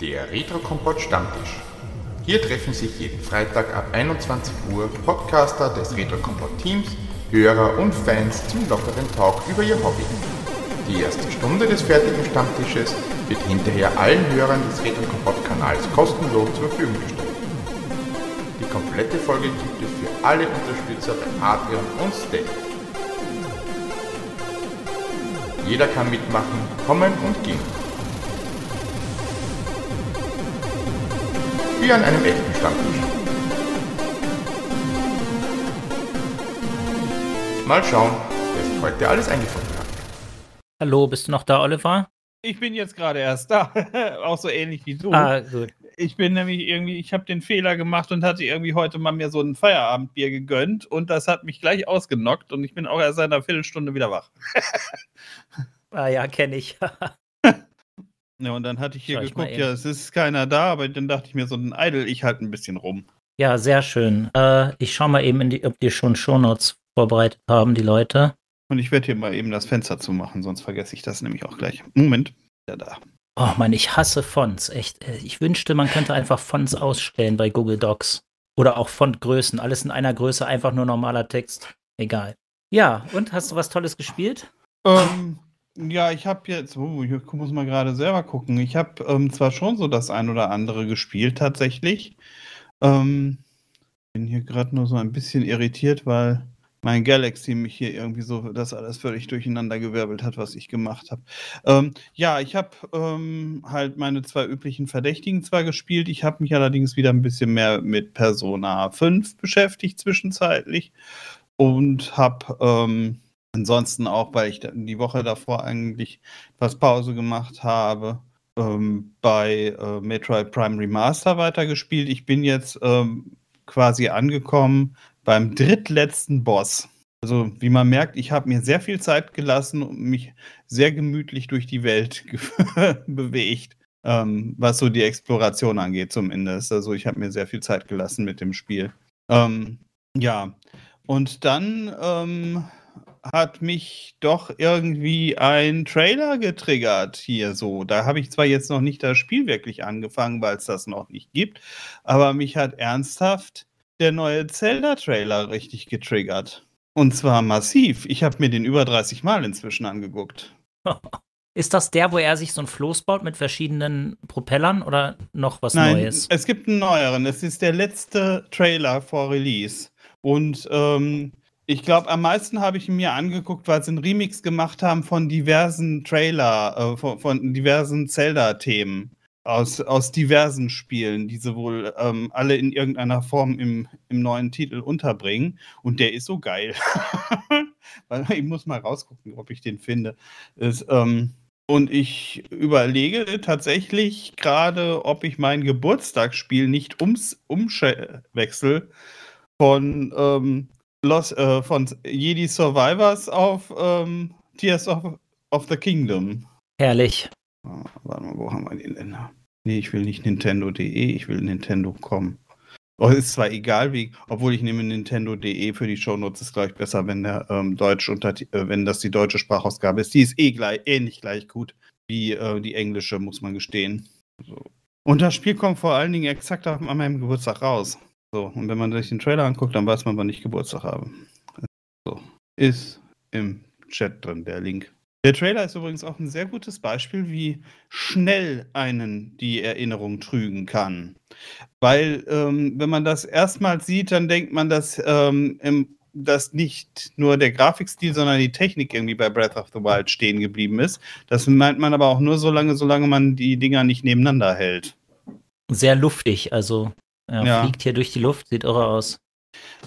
Der Retro-Kompott Stammtisch. Hier treffen sich jeden Freitag ab 21 Uhr Podcaster des Retro-Kompott-Teams, Hörer und Fans zum lockeren Talk über ihr Hobby. Die erste Stunde des fertigen Stammtisches wird hinterher allen Hörern des Retro-Kompott-Kanals kostenlos zur Verfügung gestellt. Die komplette Folge gibt es für alle Unterstützer bei Patreon und Steady. Jeder kann mitmachen, kommen und gehen. wie an einem echten Stammtisch. Mal schauen, wer sich heute alles eingefunden hat. Hallo, bist du noch da, Oliver? Ich bin jetzt gerade erst da, auch so ähnlich wie du. Ah, gut. Ich bin nämlich irgendwie, ich habe den Fehler gemacht und hatte irgendwie heute mal mir so ein Feierabendbier gegönnt und das hat mich gleich ausgenockt und ich bin auch erst seit einer Viertelstunde wieder wach. ah ja, kenne ich. Ja, und dann hatte ich hier Schau geguckt, ich ja, es ist keiner da, aber dann dachte ich mir so, ein Idol, ich halt ein bisschen rum. Ja, sehr schön. Äh, ich schaue mal eben, die, ob die schon Shownotes vorbereitet haben, die Leute. Und ich werde hier mal eben das Fenster zumachen, sonst vergesse ich das nämlich auch gleich. Moment, ja da. Oh Mann, ich hasse Fonts, echt. Äh, ich wünschte, man könnte einfach Fonts ausstellen bei Google Docs. Oder auch Fontgrößen, alles in einer Größe, einfach nur normaler Text. Egal. Ja, und hast du was Tolles gespielt? Ähm, ja, ich habe jetzt, oh, ich muss mal gerade selber gucken. Ich habe ähm, zwar schon so das ein oder andere gespielt tatsächlich. Ähm, bin hier gerade nur so ein bisschen irritiert, weil mein Galaxy mich hier irgendwie so das alles völlig durcheinander gewirbelt hat, was ich gemacht habe. Ähm, ja, ich habe ähm, halt meine zwei üblichen Verdächtigen zwar gespielt, ich habe mich allerdings wieder ein bisschen mehr mit Persona 5 beschäftigt zwischenzeitlich und habe ähm, Ansonsten auch, weil ich die Woche davor eigentlich etwas Pause gemacht habe, ähm, bei äh, Metroid Prime Remaster weitergespielt. Ich bin jetzt ähm, quasi angekommen beim drittletzten Boss. Also wie man merkt, ich habe mir sehr viel Zeit gelassen und mich sehr gemütlich durch die Welt bewegt, ähm, was so die Exploration angeht zumindest. Also ich habe mir sehr viel Zeit gelassen mit dem Spiel. Ähm, ja, und dann ähm, hat mich doch irgendwie ein Trailer getriggert hier so. Da habe ich zwar jetzt noch nicht das Spiel wirklich angefangen, weil es das noch nicht gibt, aber mich hat ernsthaft der neue Zelda-Trailer richtig getriggert. Und zwar massiv. Ich habe mir den über 30 Mal inzwischen angeguckt. Ist das der, wo er sich so ein Floß baut mit verschiedenen Propellern oder noch was Nein, Neues? Es gibt einen neueren. Es ist der letzte Trailer vor Release. Und ähm, ich glaube, am meisten habe ich mir angeguckt, weil sie einen Remix gemacht haben von diversen Trailer, äh, von, von, diversen Zelda-Themen aus, aus diversen Spielen, die sie wohl ähm, alle in irgendeiner Form im, im neuen Titel unterbringen. Und der ist so geil. ich muss mal rausgucken, ob ich den finde. Ist, ähm, und ich überlege tatsächlich gerade, ob ich mein Geburtstagsspiel nicht ums, umwechsel von. Ähm, Los, äh, von Jedi Survivors auf ähm, Tears of, of, the Kingdom. Herrlich. Oh, warte mal, wo haben wir den denn? Nee, ich will nicht Nintendo.de, ich will Nintendo.com. Oh, ist zwar egal wie, obwohl ich nehme Nintendo.de für die Shownotes ist gleich besser, wenn der ähm, Deutsch unter, äh, wenn das die deutsche Sprachausgabe ist. Die ist eh gleich, ähnlich eh gleich gut wie äh, die englische, muss man gestehen. So. Und das Spiel kommt vor allen Dingen exakt an meinem Geburtstag raus. So, und wenn man sich den Trailer anguckt, dann weiß man, wann ich Geburtstag habe. So, ist im Chat drin, der Link. Der Trailer ist übrigens auch ein sehr gutes Beispiel, wie schnell einen die Erinnerung trügen kann. Weil, ähm, wenn man das erstmal sieht, dann denkt man, dass, ähm, im, dass nicht nur der Grafikstil, sondern die Technik irgendwie bei Breath of the Wild stehen geblieben ist. Das meint man aber auch nur so lange, solange man die Dinger nicht nebeneinander hält. Sehr luftig, also er äh, ja. fliegt hier durch die Luft, sieht irre aus.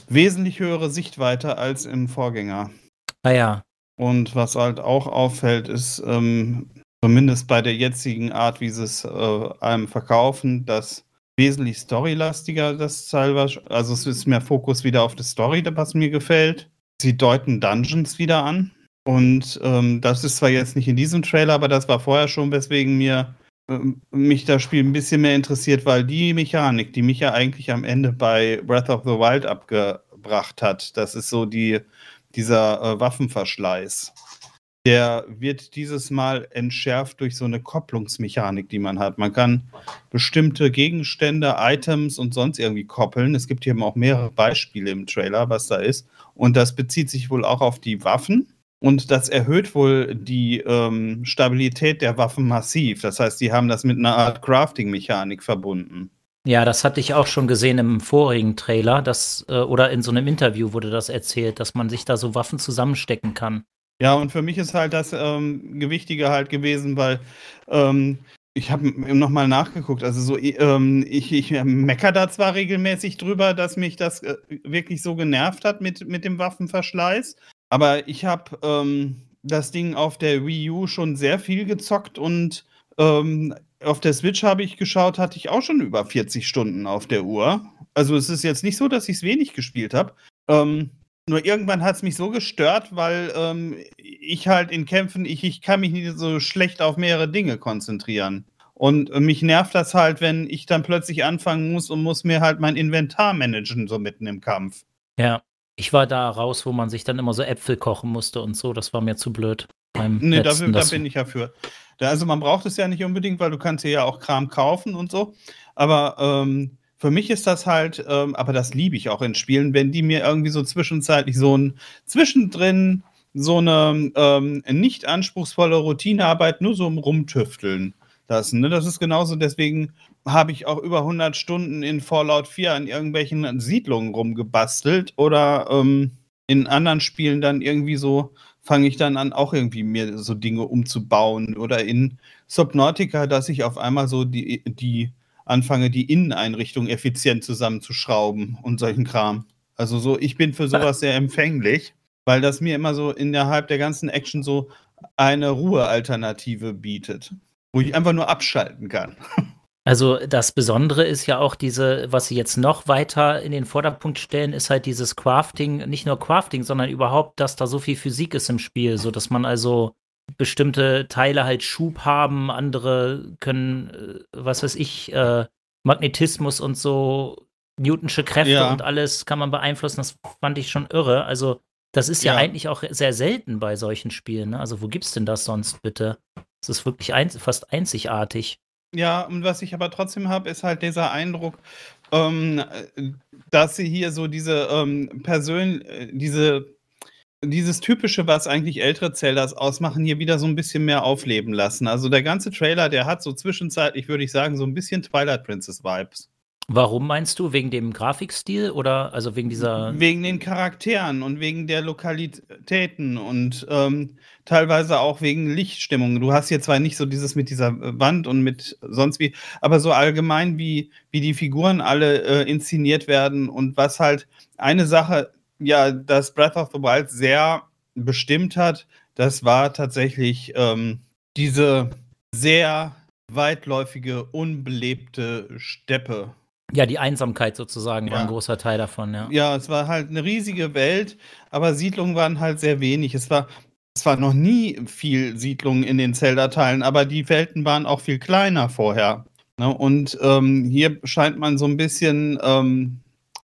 Wesentlich höhere Sichtweite als im Vorgänger. Ah ja. Und was halt auch auffällt, ist, ähm, zumindest bei der jetzigen Art, wie sie es äh, einem verkaufen, dass wesentlich storylastiger das Teil war. Also es ist mehr Fokus wieder auf die Story, was mir gefällt. Sie deuten Dungeons wieder an. Und ähm, das ist zwar jetzt nicht in diesem Trailer, aber das war vorher schon, weswegen mir ähm, mich das Spiel ein bisschen mehr interessiert, weil die Mechanik, die mich ja eigentlich am Ende bei Breath of the Wild abgebracht hat, das ist so die, dieser äh, Waffenverschleiß. Der wird dieses Mal entschärft durch so eine Kopplungsmechanik, die man hat. Man kann bestimmte Gegenstände, Items und sonst irgendwie koppeln. Es gibt hier eben auch mehrere Beispiele im Trailer, was da ist. Und das bezieht sich wohl auch auf die Waffen und das erhöht wohl die ähm, Stabilität der Waffen massiv. Das heißt, die haben das mit einer Art Crafting-Mechanik verbunden. Ja, das hatte ich auch schon gesehen im vorigen Trailer, das, äh, oder in so einem Interview wurde das erzählt, dass man sich da so Waffen zusammenstecken kann. Ja, und für mich ist halt das ähm, Gewichtige halt gewesen, weil ähm, ich habe nochmal nachgeguckt. Also so, ähm, ich, ich mecker da zwar regelmäßig drüber, dass mich das äh, wirklich so genervt hat mit, mit dem Waffenverschleiß. Aber ich habe ähm, das Ding auf der Wii U schon sehr viel gezockt und ähm, auf der Switch habe ich geschaut, hatte ich auch schon über 40 Stunden auf der Uhr. Also es ist jetzt nicht so, dass ich es wenig gespielt habe. Ähm, nur irgendwann hat es mich so gestört, weil ähm, ich halt in Kämpfen, ich, ich kann mich nicht so schlecht auf mehrere Dinge konzentrieren. Und äh, mich nervt das halt, wenn ich dann plötzlich anfangen muss und muss mir halt mein Inventar managen, so mitten im Kampf. Ja. Ich war da raus, wo man sich dann immer so Äpfel kochen musste und so. Das war mir zu blöd. Beim nee, dafür, da bin ich ja für. also man braucht es ja nicht unbedingt, weil du kannst hier ja auch Kram kaufen und so. Aber ähm, für mich ist das halt, ähm, aber das liebe ich auch in Spielen, wenn die mir irgendwie so zwischenzeitlich so ein zwischendrin so eine ähm, nicht anspruchsvolle Routinearbeit nur so rumtüfteln das. Ne? Das ist genauso, deswegen habe ich auch über 100 Stunden in Fallout 4 an irgendwelchen Siedlungen rumgebastelt oder ähm, in anderen Spielen dann irgendwie so fange ich dann an, auch irgendwie mir so Dinge umzubauen oder in Subnautica, dass ich auf einmal so die, die anfange, die Inneneinrichtung effizient zusammenzuschrauben und solchen Kram. Also so, ich bin für sowas sehr empfänglich, weil das mir immer so innerhalb der ganzen Action so eine Ruhealternative bietet wo ich einfach nur abschalten kann. Also das Besondere ist ja auch diese, was sie jetzt noch weiter in den Vordergrund stellen, ist halt dieses Crafting, nicht nur Crafting, sondern überhaupt, dass da so viel Physik ist im Spiel, so dass man also bestimmte Teile halt Schub haben, andere können, äh, was weiß ich, äh, Magnetismus und so, Newtonsche Kräfte ja. und alles kann man beeinflussen. Das fand ich schon irre. Also das ist ja, ja eigentlich auch sehr selten bei solchen Spielen. Ne? Also wo gibt's denn das sonst bitte? Es ist wirklich ein, fast einzigartig. Ja, und was ich aber trotzdem habe, ist halt dieser Eindruck, ähm, dass sie hier so diese ähm, Persön äh, diese dieses typische, was eigentlich ältere Zeldas ausmachen, hier wieder so ein bisschen mehr aufleben lassen. Also der ganze Trailer, der hat so zwischenzeitlich, würde ich sagen, so ein bisschen Twilight Princess Vibes. Warum meinst du? Wegen dem Grafikstil oder also wegen dieser. Wegen den Charakteren und wegen der Lokalitäten und ähm, teilweise auch wegen Lichtstimmung. Du hast hier zwar nicht so dieses mit dieser äh, Wand und mit sonst wie, aber so allgemein, wie, wie die Figuren alle äh, inszeniert werden und was halt eine Sache, ja, das Breath of the Wild sehr bestimmt hat, das war tatsächlich ähm, diese sehr weitläufige, unbelebte Steppe ja, die Einsamkeit sozusagen ja. war ein großer Teil davon, ja. Ja, es war halt eine riesige Welt, aber Siedlungen waren halt sehr wenig. Es war, es war noch nie viel Siedlungen in den Zelda-Teilen, aber die Welten waren auch viel kleiner vorher. Ne? Und ähm, hier scheint man so ein bisschen ähm,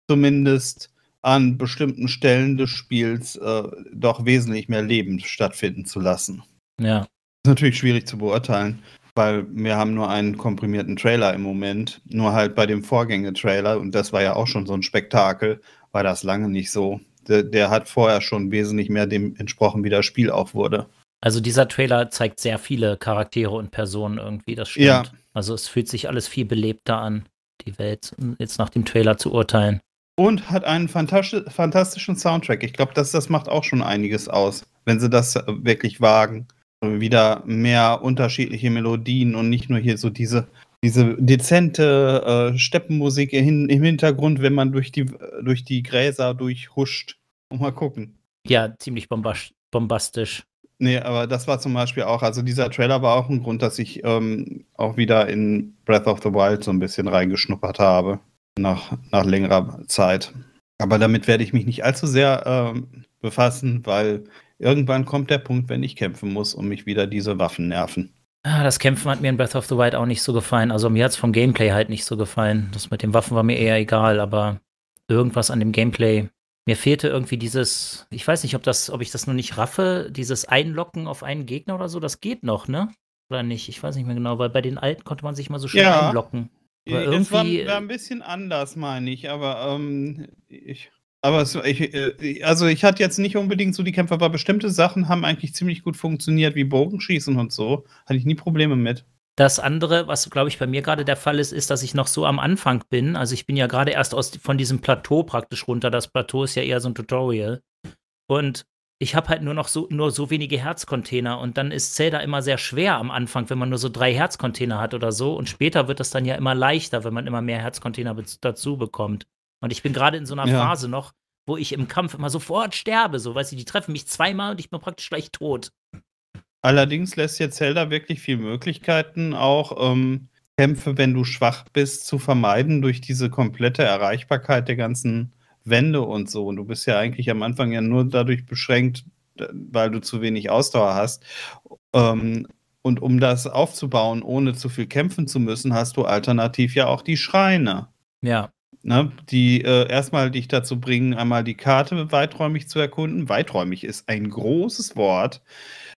zumindest an bestimmten Stellen des Spiels äh, doch wesentlich mehr Leben stattfinden zu lassen. Ja. Ist natürlich schwierig zu beurteilen weil wir haben nur einen komprimierten Trailer im Moment. Nur halt bei dem Vorgängetrailer, und das war ja auch schon so ein Spektakel, war das lange nicht so. Der, der hat vorher schon wesentlich mehr dem entsprochen, wie das Spiel auch wurde. Also dieser Trailer zeigt sehr viele Charaktere und Personen irgendwie, das stimmt. Ja. Also es fühlt sich alles viel belebter an, die Welt, jetzt nach dem Trailer zu urteilen. Und hat einen fantastischen Soundtrack. Ich glaube, das, das macht auch schon einiges aus, wenn sie das wirklich wagen wieder mehr unterschiedliche Melodien und nicht nur hier so diese, diese dezente äh, Steppenmusik im Hintergrund, wenn man durch die, durch die Gräser durchhuscht. mal gucken. Ja, ziemlich bombastisch. Nee, aber das war zum Beispiel auch, also dieser Trailer war auch ein Grund, dass ich ähm, auch wieder in Breath of the Wild so ein bisschen reingeschnuppert habe. Nach, nach längerer Zeit. Aber damit werde ich mich nicht allzu sehr ähm, befassen, weil irgendwann kommt der Punkt, wenn ich kämpfen muss und mich wieder diese Waffen nerven. Ah, das Kämpfen hat mir in Breath of the Wild auch nicht so gefallen. Also mir hat es vom Gameplay halt nicht so gefallen. Das mit den Waffen war mir eher egal, aber irgendwas an dem Gameplay. Mir fehlte irgendwie dieses, ich weiß nicht, ob, das, ob ich das nur nicht raffe, dieses Einlocken auf einen Gegner oder so, das geht noch, ne? Oder nicht? Ich weiß nicht mehr genau, weil bei den alten konnte man sich mal so schön ja. einlocken. Aber irgendwie... Das war, war, ein bisschen anders, meine ich, aber ähm, ich aber es, ich, äh, also ich hatte jetzt nicht unbedingt so die Kämpfe, aber bestimmte Sachen haben eigentlich ziemlich gut funktioniert, wie Bogenschießen und so. Hatte ich nie Probleme mit. Das andere, was glaube ich bei mir gerade der Fall ist, ist, dass ich noch so am Anfang bin. Also ich bin ja gerade erst aus, von diesem Plateau praktisch runter. Das Plateau ist ja eher so ein Tutorial. Und ich habe halt nur noch so, nur so wenige Herzcontainer und dann ist Zelda immer sehr schwer am Anfang, wenn man nur so drei Herzcontainer hat oder so. Und später wird das dann ja immer leichter, wenn man immer mehr Herzcontainer dazu bekommt. Und ich bin gerade in so einer ja. Phase noch, wo ich im Kampf immer sofort sterbe. So, weißt du, die treffen mich zweimal und ich bin praktisch gleich tot. Allerdings lässt jetzt Zelda wirklich viele Möglichkeiten, auch ähm, Kämpfe, wenn du schwach bist, zu vermeiden durch diese komplette Erreichbarkeit der ganzen Wände und so. Und du bist ja eigentlich am Anfang ja nur dadurch beschränkt, äh, weil du zu wenig Ausdauer hast. Ähm, und um das aufzubauen, ohne zu viel kämpfen zu müssen, hast du alternativ ja auch die Schreine. Ja ne, die äh, erstmal dich dazu bringen, einmal die Karte weiträumig zu erkunden. Weiträumig ist ein großes Wort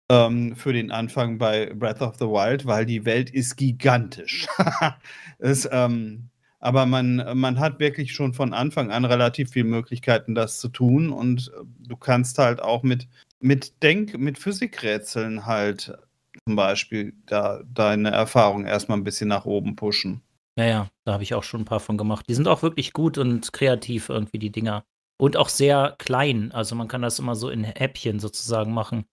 ähm, für den Anfang bei Breath of the Wild, weil die Welt ist gigantisch. es, ähm, aber man, man hat wirklich schon von Anfang an relativ viele Möglichkeiten, das zu tun. Und äh, du kannst halt auch mit, mit Denk-, mit Physikrätseln halt zum Beispiel da deine Erfahrung erstmal ein bisschen nach oben pushen. Ja, ja, da habe ich auch schon ein paar von gemacht. Die sind auch wirklich gut und kreativ irgendwie, die Dinger. Und auch sehr klein. Also man kann das immer so in Häppchen sozusagen machen.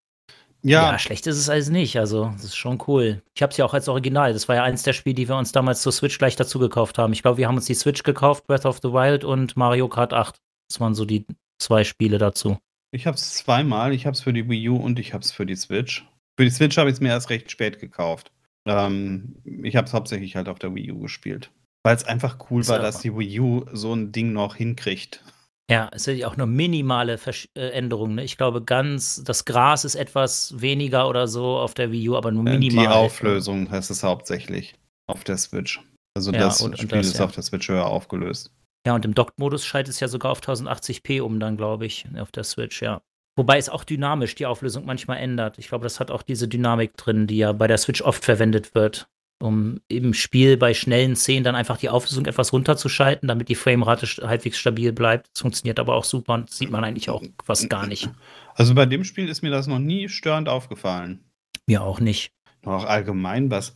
Ja. ja schlecht ist es alles nicht. Also, das ist schon cool. Ich habe es ja auch als Original. Das war ja eins der Spiele, die wir uns damals zur Switch gleich dazu gekauft haben. Ich glaube, wir haben uns die Switch gekauft, Breath of the Wild und Mario Kart 8. Das waren so die zwei Spiele dazu. Ich habe es zweimal. Ich habe es für die Wii U und ich habe es für die Switch. Für die Switch habe ich es mir erst recht spät gekauft. Ähm, ich habe es hauptsächlich halt auf der Wii U gespielt. Weil es einfach cool war, dass die Wii U so ein Ding noch hinkriegt. Ja, es sind ja auch nur minimale Versch äh, Änderungen. Ne? Ich glaube, ganz das Gras ist etwas weniger oder so auf der Wii U, aber nur minimal. Äh, die Auflösung heißt es hauptsächlich auf der Switch. Also ja, das Spiel das, ist ja. auf der Switch höher aufgelöst. Ja, und im Dock-Modus schaltet es ja sogar auf 1080p um, dann glaube ich, auf der Switch, ja. Wobei es auch dynamisch die Auflösung manchmal ändert. Ich glaube, das hat auch diese Dynamik drin, die ja bei der Switch oft verwendet wird, um im Spiel bei schnellen Szenen dann einfach die Auflösung etwas runterzuschalten, damit die Framerate halbwegs stabil bleibt. Das funktioniert aber auch super und sieht man eigentlich auch fast gar nicht. Also bei dem Spiel ist mir das noch nie störend aufgefallen. Mir auch nicht. Noch allgemein, was,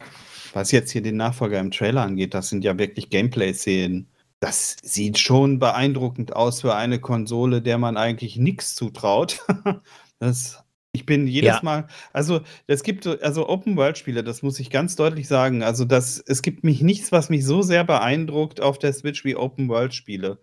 was jetzt hier den Nachfolger im Trailer angeht, das sind ja wirklich Gameplay-Szenen das sieht schon beeindruckend aus für eine Konsole, der man eigentlich nichts zutraut. das, ich bin jedes ja. Mal, also es gibt also Open World Spiele, das muss ich ganz deutlich sagen. Also das, es gibt mich nichts, was mich so sehr beeindruckt auf der Switch wie Open World Spiele,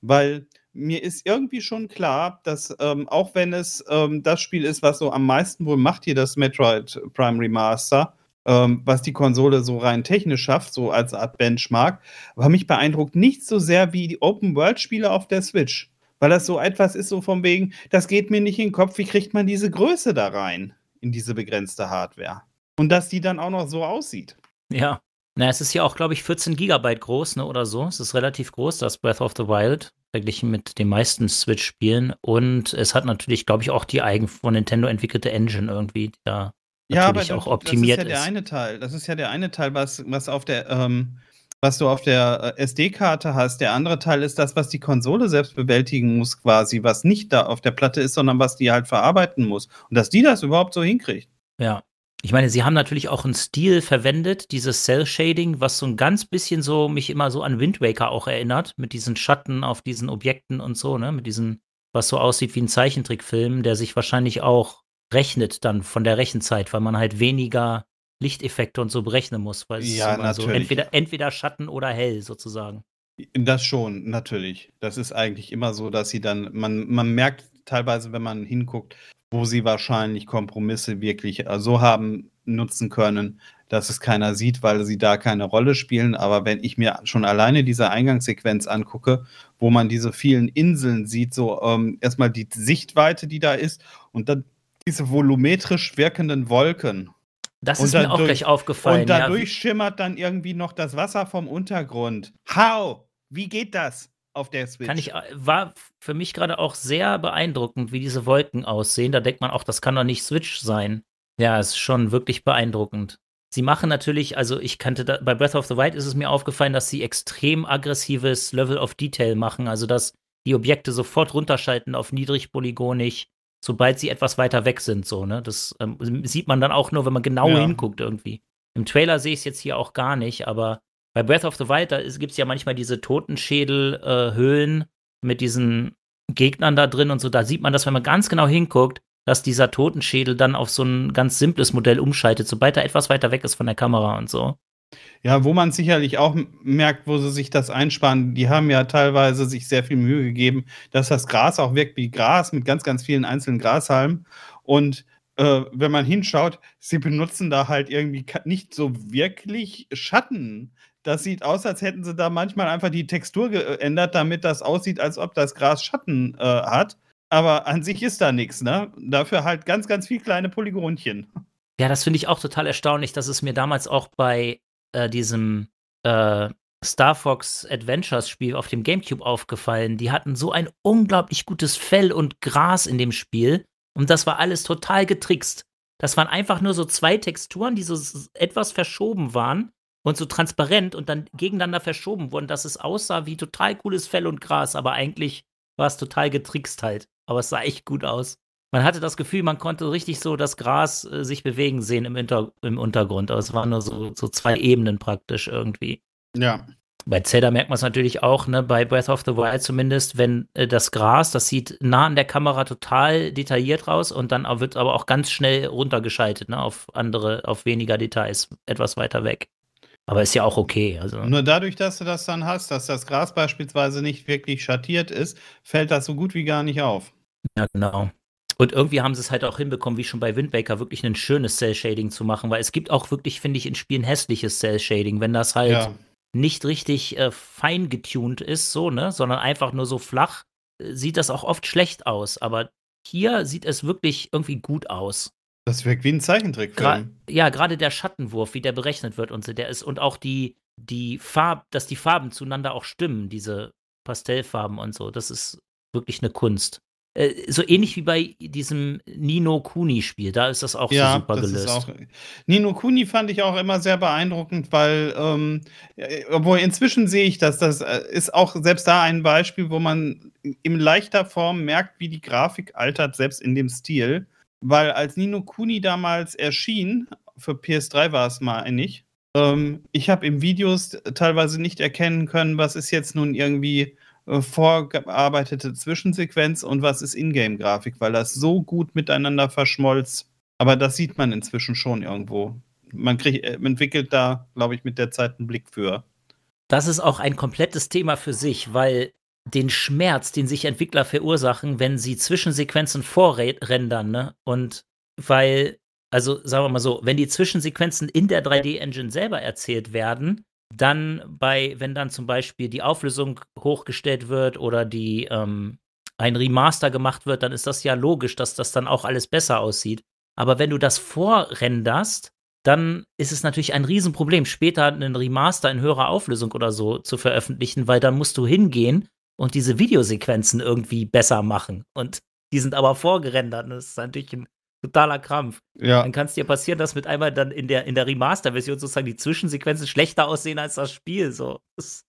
weil mir ist irgendwie schon klar, dass ähm, auch wenn es ähm, das Spiel ist, was so am meisten wohl macht, hier das Metroid Prime Remaster, ähm, was die Konsole so rein technisch schafft, so als Art Benchmark. Aber mich beeindruckt nicht so sehr wie die Open-World-Spiele auf der Switch. Weil das so etwas ist, so von wegen, das geht mir nicht in den Kopf, wie kriegt man diese Größe da rein, in diese begrenzte Hardware? Und dass die dann auch noch so aussieht. Ja. Na, es ist ja auch, glaube ich, 14 Gigabyte groß, ne, oder so. Es ist relativ groß, das Breath of the Wild, verglichen mit den meisten Switch-Spielen. Und es hat natürlich, glaube ich, auch die eigen von Nintendo entwickelte Engine irgendwie, die da ja, aber auch optimiert ist. Das ist ja der eine Teil. Das ist ja der eine Teil, was, was auf der ähm, was du auf der äh, SD-Karte hast. Der andere Teil ist das, was die Konsole selbst bewältigen muss, quasi, was nicht da auf der Platte ist, sondern was die halt verarbeiten muss. Und dass die das überhaupt so hinkriegt. Ja. Ich meine, sie haben natürlich auch einen Stil verwendet, dieses Cell-Shading, was so ein ganz bisschen so mich immer so an Wind Waker auch erinnert, mit diesen Schatten auf diesen Objekten und so, ne, mit diesen, was so aussieht wie ein Zeichentrickfilm, der sich wahrscheinlich auch rechnet dann von der Rechenzeit, weil man halt weniger Lichteffekte und so berechnen muss, weil es ja, natürlich. So entweder, entweder Schatten oder hell sozusagen. Das schon, natürlich. Das ist eigentlich immer so, dass sie dann, man, man merkt teilweise, wenn man hinguckt, wo sie wahrscheinlich Kompromisse wirklich äh, so haben nutzen können, dass es keiner sieht, weil sie da keine Rolle spielen. Aber wenn ich mir schon alleine diese Eingangssequenz angucke, wo man diese vielen Inseln sieht, so ähm, erstmal die Sichtweite, die da ist, und dann diese volumetrisch wirkenden Wolken. Das und ist mir auch gleich aufgefallen. Und dadurch ja. schimmert dann irgendwie noch das Wasser vom Untergrund. How? Wie geht das auf der Switch? Kann ich, äh, war für mich gerade auch sehr beeindruckend, wie diese Wolken aussehen. Da denkt man auch, das kann doch nicht Switch sein. Ja, ist schon wirklich beeindruckend. Sie machen natürlich, also ich kannte da, bei Breath of the Wild ist es mir aufgefallen, dass sie extrem aggressives Level of Detail machen, also dass die Objekte sofort runterschalten auf niedrigpolygonig sobald sie etwas weiter weg sind, so, ne? Das ähm, sieht man dann auch nur, wenn man genau ja. hinguckt irgendwie. Im Trailer sehe ich es jetzt hier auch gar nicht, aber bei Breath of the Wild, da gibt es ja manchmal diese Totenschädelhöhlen äh, mit diesen Gegnern da drin und so. Da sieht man das, wenn man ganz genau hinguckt, dass dieser Totenschädel dann auf so ein ganz simples Modell umschaltet, sobald er etwas weiter weg ist von der Kamera und so. Ja, wo man sicherlich auch merkt, wo sie sich das einsparen, die haben ja teilweise sich sehr viel Mühe gegeben, dass das Gras auch wirkt wie Gras mit ganz, ganz vielen einzelnen Grashalmen. Und äh, wenn man hinschaut, sie benutzen da halt irgendwie nicht so wirklich Schatten. Das sieht aus, als hätten sie da manchmal einfach die Textur geändert, damit das aussieht, als ob das Gras Schatten äh, hat. Aber an sich ist da nichts, ne? Dafür halt ganz, ganz viele kleine Polygonchen. Ja, das finde ich auch total erstaunlich, dass es mir damals auch bei äh, diesem äh, Star Fox Adventures Spiel auf dem GameCube aufgefallen. Die hatten so ein unglaublich gutes Fell und Gras in dem Spiel. Und das war alles total getrickst. Das waren einfach nur so zwei Texturen, die so etwas verschoben waren und so transparent und dann gegeneinander verschoben wurden, dass es aussah wie total cooles Fell und Gras, aber eigentlich war es total getrickst halt. Aber es sah echt gut aus man hatte das Gefühl, man konnte richtig so das Gras äh, sich bewegen sehen im, Inter im Untergrund. Aber es waren nur so, so zwei Ebenen praktisch irgendwie. Ja. Bei Zelda merkt man es natürlich auch, ne, bei Breath of the Wild zumindest, wenn äh, das Gras, das sieht nah an der Kamera total detailliert raus und dann wird aber auch ganz schnell runtergeschaltet, ne, auf andere, auf weniger Details, etwas weiter weg. Aber ist ja auch okay. Also. Nur dadurch, dass du das dann hast, dass das Gras beispielsweise nicht wirklich schattiert ist, fällt das so gut wie gar nicht auf. Ja, genau. Und irgendwie haben sie es halt auch hinbekommen, wie schon bei Wind Waker, wirklich ein schönes Cell-Shading zu machen, weil es gibt auch wirklich, finde ich, in Spielen hässliches Cell-Shading, wenn das halt ja. nicht richtig äh, fein getuned ist, so, ne, sondern einfach nur so flach, äh, sieht das auch oft schlecht aus. Aber hier sieht es wirklich irgendwie gut aus. Das wirkt wie ein Zeichentrick. Gra ja, gerade der Schattenwurf, wie der berechnet wird und so, der ist und auch die, die Farb, dass die Farben zueinander auch stimmen, diese Pastellfarben und so, das ist wirklich eine Kunst. Äh, so ähnlich wie bei diesem Nino Kuni-Spiel, da ist das auch ja, so super gelöst. Auch, Nino Kuni fand ich auch immer sehr beeindruckend, weil, ähm, äh, obwohl inzwischen sehe ich, dass das äh, ist auch selbst da ein Beispiel, wo man in leichter Form merkt, wie die Grafik altert, selbst in dem Stil. Weil als Nino Kuni damals erschien, für PS3 war es mal nicht, ähm, ich habe im Videos teilweise nicht erkennen können, was ist jetzt nun irgendwie äh, vorgearbeitete Zwischensequenz und was ist Ingame-Grafik, weil das so gut miteinander verschmolz. Aber das sieht man inzwischen schon irgendwo. Man kriegt, äh, entwickelt da, glaube ich, mit der Zeit einen Blick für. Das ist auch ein komplettes Thema für sich, weil den Schmerz, den sich Entwickler verursachen, wenn sie Zwischensequenzen vorrendern, ne? Und weil, also sagen wir mal so, wenn die Zwischensequenzen in der 3D-Engine selber erzählt werden, dann bei, wenn dann zum Beispiel die Auflösung hochgestellt wird oder die ähm, ein Remaster gemacht wird, dann ist das ja logisch, dass das dann auch alles besser aussieht. Aber wenn du das vorrenderst, dann ist es natürlich ein Riesenproblem, später einen Remaster in höherer Auflösung oder so zu veröffentlichen, weil dann musst du hingehen und diese Videosequenzen irgendwie besser machen. Und die sind aber vorgerendert. das ist natürlich ein totaler Krampf. Ja. Dann kann es dir passieren, dass mit einmal dann in der, in der Remaster-Version sozusagen die Zwischensequenzen schlechter aussehen als das Spiel. So. Das,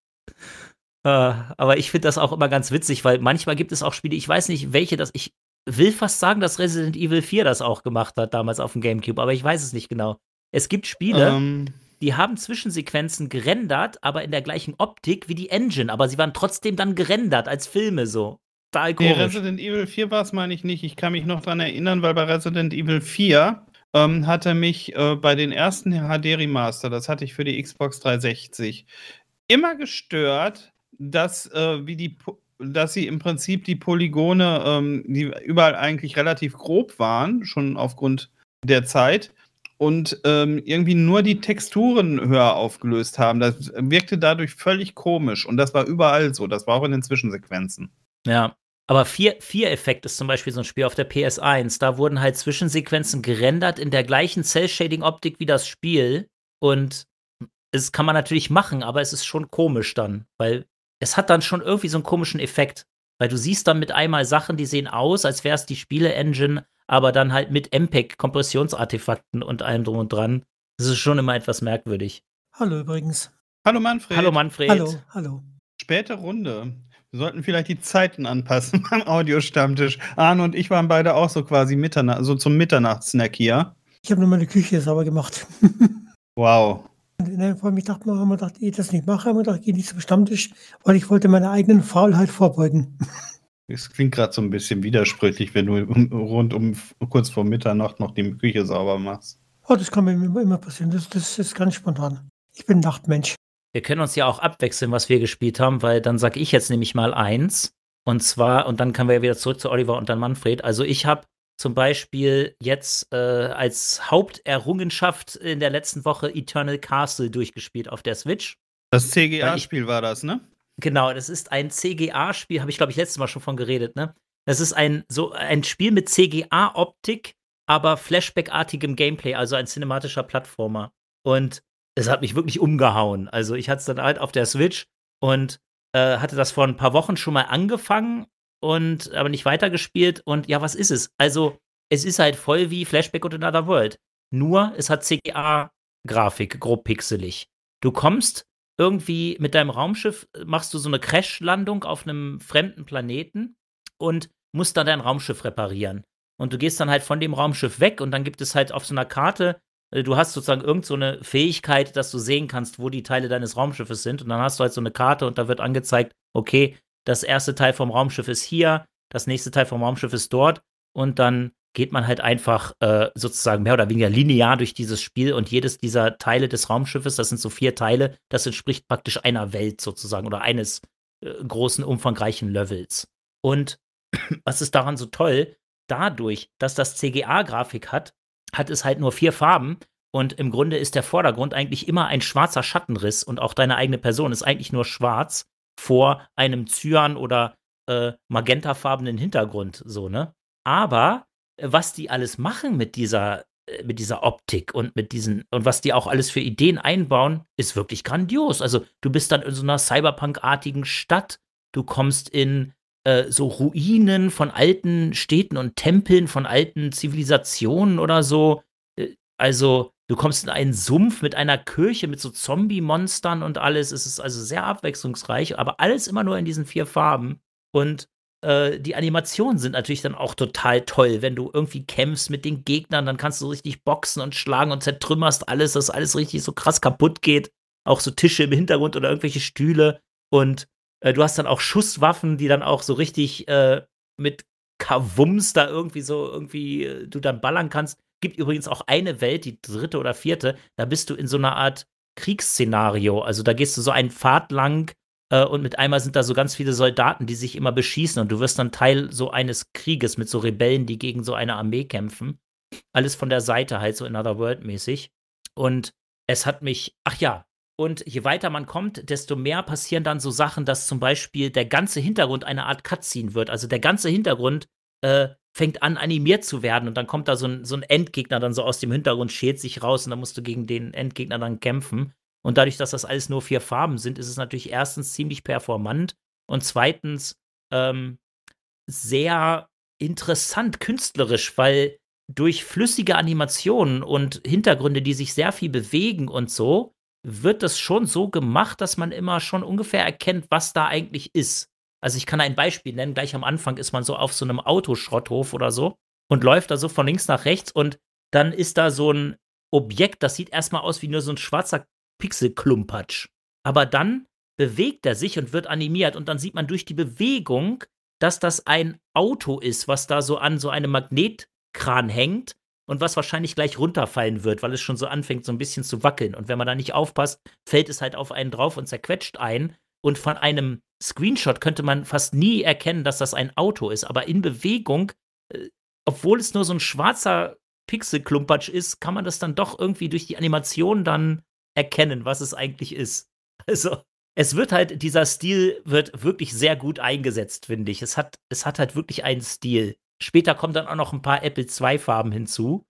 äh, aber ich finde das auch immer ganz witzig, weil manchmal gibt es auch Spiele, ich weiß nicht, welche das. Ich will fast sagen, dass Resident Evil 4 das auch gemacht hat, damals auf dem GameCube, aber ich weiß es nicht genau. Es gibt Spiele, ähm. die haben Zwischensequenzen gerendert, aber in der gleichen Optik wie die Engine, aber sie waren trotzdem dann gerendert als Filme so total komisch. Nee, Resident Evil 4 war es, meine ich nicht. Ich kann mich noch dran erinnern, weil bei Resident Evil 4 ähm, hatte mich äh, bei den ersten HD Remaster, das hatte ich für die Xbox 360, immer gestört, dass, äh, wie die, dass sie im Prinzip die Polygone, ähm, die überall eigentlich relativ grob waren, schon aufgrund der Zeit, und ähm, irgendwie nur die Texturen höher aufgelöst haben. Das wirkte dadurch völlig komisch und das war überall so. Das war auch in den Zwischensequenzen. Ja, aber 4 Effekt ist zum Beispiel so ein Spiel auf der PS1. Da wurden halt Zwischensequenzen gerendert in der gleichen Cell-Shading-Optik wie das Spiel. Und das kann man natürlich machen, aber es ist schon komisch dann, weil es hat dann schon irgendwie so einen komischen Effekt. Weil du siehst dann mit einmal Sachen, die sehen aus, als wäre es die Spiele-Engine, aber dann halt mit MPEG-Kompressionsartefakten und allem drum und dran. Das ist schon immer etwas merkwürdig. Hallo übrigens. Hallo Manfred. Hallo Manfred. Hallo, hallo. Späte Runde. Wir sollten vielleicht die Zeiten anpassen am Audiostammtisch. Arne und ich waren beide auch so quasi Mitterna so zum Mitternachtssnack hier. Ich habe nur meine Küche sauber gemacht. wow. Und in einem ich dachte mal, haben wir gedacht, ich das nicht mache, haben dachte, ich gehe nicht zum Stammtisch, weil ich wollte meiner eigenen Faulheit vorbeugen. Es klingt gerade so ein bisschen widersprüchlich, wenn du rund um kurz vor Mitternacht noch die Küche sauber machst. Oh, das kann mir immer passieren. Das, das ist ganz spontan. Ich bin Nachtmensch wir können uns ja auch abwechseln, was wir gespielt haben, weil dann sage ich jetzt nämlich mal eins. Und zwar, und dann können wir ja wieder zurück zu Oliver und dann Manfred. Also ich habe zum Beispiel jetzt äh, als Haupterrungenschaft in der letzten Woche Eternal Castle durchgespielt auf der Switch. Das CGA-Spiel war das, ne? Genau, das ist ein CGA-Spiel, habe ich glaube ich letztes Mal schon von geredet, ne? Das ist ein so ein Spiel mit CGA-Optik, aber Flashback-artigem Gameplay, also ein cinematischer Plattformer. Und es hat mich wirklich umgehauen. Also ich hatte es dann halt auf der Switch und äh, hatte das vor ein paar Wochen schon mal angefangen und aber nicht weitergespielt. Und ja, was ist es? Also es ist halt voll wie Flashback und Another World. Nur es hat CGA-Grafik, grob pixelig. Du kommst irgendwie mit deinem Raumschiff, machst du so eine Crash-Landung auf einem fremden Planeten und musst dann dein Raumschiff reparieren. Und du gehst dann halt von dem Raumschiff weg und dann gibt es halt auf so einer Karte äh, du hast sozusagen irgend so eine Fähigkeit, dass du sehen kannst, wo die Teile deines Raumschiffes sind. Und dann hast du halt so eine Karte und da wird angezeigt, okay, das erste Teil vom Raumschiff ist hier, das nächste Teil vom Raumschiff ist dort. Und dann geht man halt einfach äh, sozusagen mehr oder weniger linear durch dieses Spiel und jedes dieser Teile des Raumschiffes, das sind so vier Teile, das entspricht praktisch einer Welt sozusagen oder eines äh, großen, umfangreichen Levels. Und was ist daran so toll? Dadurch, dass das CGA-Grafik hat, hat es halt nur vier Farben und im Grunde ist der Vordergrund eigentlich immer ein schwarzer Schattenriss und auch deine eigene Person ist eigentlich nur schwarz vor einem Zyan- oder äh, magentafarbenen Hintergrund, so, ne? Aber äh, was die alles machen mit dieser, äh, mit dieser Optik und mit diesen, und was die auch alles für Ideen einbauen, ist wirklich grandios. Also du bist dann in so einer Cyberpunk-artigen Stadt, du kommst in äh, so Ruinen von alten Städten und Tempeln, von alten Zivilisationen oder so. Äh, also, du kommst in einen Sumpf mit einer Kirche, mit so Zombie-Monstern und alles. Es ist also sehr abwechslungsreich, aber alles immer nur in diesen vier Farben. Und äh, die Animationen sind natürlich dann auch total toll. Wenn du irgendwie kämpfst mit den Gegnern, dann kannst du richtig boxen und schlagen und zertrümmerst alles, dass alles richtig so krass kaputt geht. Auch so Tische im Hintergrund oder irgendwelche Stühle. Und äh, du hast dann auch Schusswaffen, die dann auch so richtig äh, mit Kavums da irgendwie so, irgendwie äh, du dann ballern kannst. Gibt übrigens auch eine Welt, die dritte oder vierte, da bist du in so einer Art Kriegsszenario. Also da gehst du so einen Pfad lang äh, und mit einmal sind da so ganz viele Soldaten, die sich immer beschießen und du wirst dann Teil so eines Krieges mit so Rebellen, die gegen so eine Armee kämpfen. Alles von der Seite halt so Another World mäßig. Und es hat mich, ach ja, und je weiter man kommt, desto mehr passieren dann so Sachen, dass zum Beispiel der ganze Hintergrund eine Art Cutscene wird. Also der ganze Hintergrund äh, fängt an, animiert zu werden. Und dann kommt da so ein, so ein Endgegner dann so aus dem Hintergrund, schält sich raus und dann musst du gegen den Endgegner dann kämpfen. Und dadurch, dass das alles nur vier Farben sind, ist es natürlich erstens ziemlich performant und zweitens ähm, sehr interessant künstlerisch, weil durch flüssige Animationen und Hintergründe, die sich sehr viel bewegen und so, wird das schon so gemacht, dass man immer schon ungefähr erkennt, was da eigentlich ist. Also ich kann ein Beispiel nennen, gleich am Anfang ist man so auf so einem Autoschrotthof oder so und läuft da so von links nach rechts und dann ist da so ein Objekt, das sieht erstmal aus wie nur so ein schwarzer Pixelklumpatsch. Aber dann bewegt er sich und wird animiert und dann sieht man durch die Bewegung, dass das ein Auto ist, was da so an so einem Magnetkran hängt und was wahrscheinlich gleich runterfallen wird, weil es schon so anfängt, so ein bisschen zu wackeln. Und wenn man da nicht aufpasst, fällt es halt auf einen drauf und zerquetscht einen. Und von einem Screenshot könnte man fast nie erkennen, dass das ein Auto ist. Aber in Bewegung, äh, obwohl es nur so ein schwarzer Pixelklumpatsch ist, kann man das dann doch irgendwie durch die Animation dann erkennen, was es eigentlich ist. Also, es wird halt, dieser Stil wird wirklich sehr gut eingesetzt, finde ich. Es hat, es hat halt wirklich einen Stil. Später kommen dann auch noch ein paar Apple II-Farben hinzu.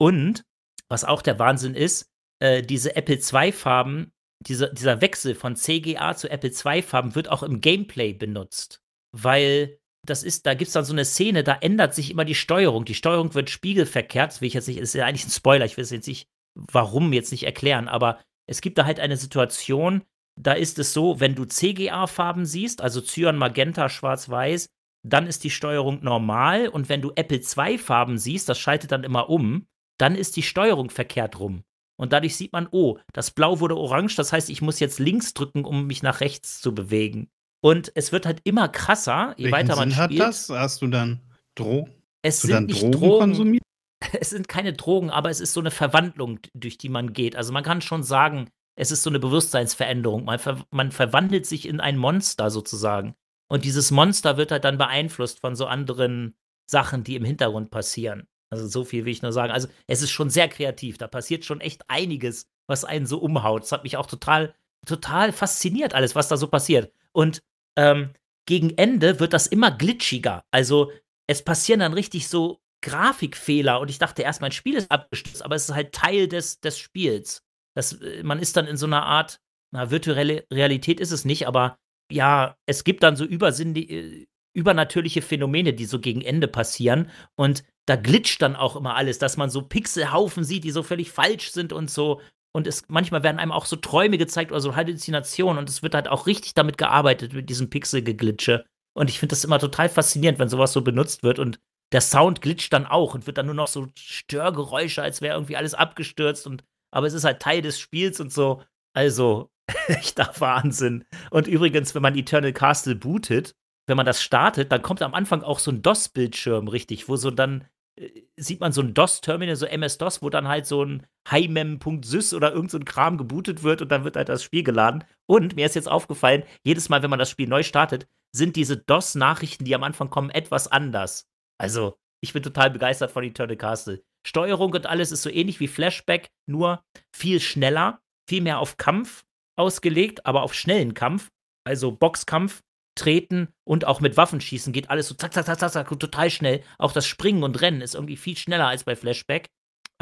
Und was auch der Wahnsinn ist, äh, diese Apple II-Farben, diese, dieser Wechsel von CGA zu Apple II-Farben wird auch im Gameplay benutzt. Weil das ist, da gibt es dann so eine Szene, da ändert sich immer die Steuerung. Die Steuerung wird spiegelverkehrt. Das will ich jetzt nicht, ist ja eigentlich ein Spoiler, ich will es jetzt nicht, warum jetzt nicht erklären, aber es gibt da halt eine Situation, da ist es so, wenn du CGA-Farben siehst, also Cyan, Magenta, Schwarz-Weiß, dann ist die Steuerung normal und wenn du Apple II-Farben siehst, das schaltet dann immer um, dann ist die Steuerung verkehrt rum. Und dadurch sieht man, oh, das Blau wurde orange, das heißt, ich muss jetzt links drücken, um mich nach rechts zu bewegen. Und es wird halt immer krasser, je Welchen weiter man Sinn spielt. Hat das? Hast du dann Drogen? Es sind nicht Drogen, Drogen konsumiert? Es sind keine Drogen, aber es ist so eine Verwandlung, durch die man geht. Also man kann schon sagen, es ist so eine Bewusstseinsveränderung. Man, ver man verwandelt sich in ein Monster sozusagen. Und dieses Monster wird halt dann beeinflusst von so anderen Sachen, die im Hintergrund passieren. Also so viel will ich nur sagen. Also es ist schon sehr kreativ. Da passiert schon echt einiges, was einen so umhaut. Das hat mich auch total, total fasziniert, alles, was da so passiert. Und ähm, gegen Ende wird das immer glitschiger. Also es passieren dann richtig so Grafikfehler. Und ich dachte erst, mein Spiel ist abgestürzt, aber es ist halt Teil des, des Spiels. Das, äh, man ist dann in so einer Art, na, virtuelle Realität ist es nicht, aber ja, es gibt dann so übersinnliche, äh, übernatürliche Phänomene, die so gegen Ende passieren. Und da glitscht dann auch immer alles, dass man so Pixelhaufen sieht, die so völlig falsch sind und so. Und es, manchmal werden einem auch so Träume gezeigt oder so Halluzinationen. Und es wird halt auch richtig damit gearbeitet, mit diesem Pixelgeglitsche. Und ich finde das immer total faszinierend, wenn sowas so benutzt wird. Und der Sound glitscht dann auch und wird dann nur noch so Störgeräusche, als wäre irgendwie alles abgestürzt. Und, aber es ist halt Teil des Spiels und so. Also, Echter Wahnsinn. Und übrigens, wenn man Eternal Castle bootet, wenn man das startet, dann kommt am Anfang auch so ein DOS-Bildschirm, richtig, wo so dann äh, sieht man so ein DOS-Terminal, so MS-DOS, wo dann halt so ein HiMem.sys oder irgendein so Kram gebootet wird und dann wird halt das Spiel geladen. Und mir ist jetzt aufgefallen, jedes Mal, wenn man das Spiel neu startet, sind diese DOS-Nachrichten, die am Anfang kommen, etwas anders. Also, ich bin total begeistert von Eternal Castle. Steuerung und alles ist so ähnlich wie Flashback, nur viel schneller, viel mehr auf Kampf ausgelegt, aber auf schnellen Kampf, also Boxkampf, Treten und auch mit Waffen schießen geht alles so zack, zack, zack, zack, zack, total schnell. Auch das Springen und Rennen ist irgendwie viel schneller als bei Flashback.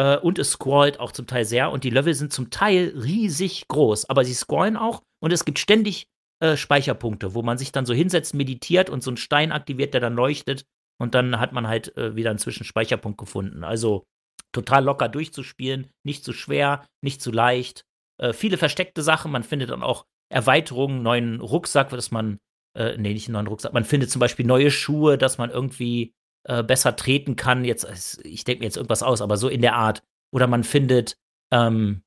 Äh, und es scrollt auch zum Teil sehr und die Level sind zum Teil riesig groß, aber sie scrollen auch und es gibt ständig äh, Speicherpunkte, wo man sich dann so hinsetzt, meditiert und so einen Stein aktiviert, der dann leuchtet und dann hat man halt äh, wieder einen Zwischenspeicherpunkt gefunden. Also total locker durchzuspielen, nicht zu schwer, nicht zu leicht äh, viele versteckte Sachen. Man findet dann auch Erweiterungen, neuen Rucksack, dass man, äh, nee, nicht einen neuen Rucksack, man findet zum Beispiel neue Schuhe, dass man irgendwie äh, besser treten kann. Jetzt, ich denke mir jetzt irgendwas aus, aber so in der Art. Oder man findet, ähm,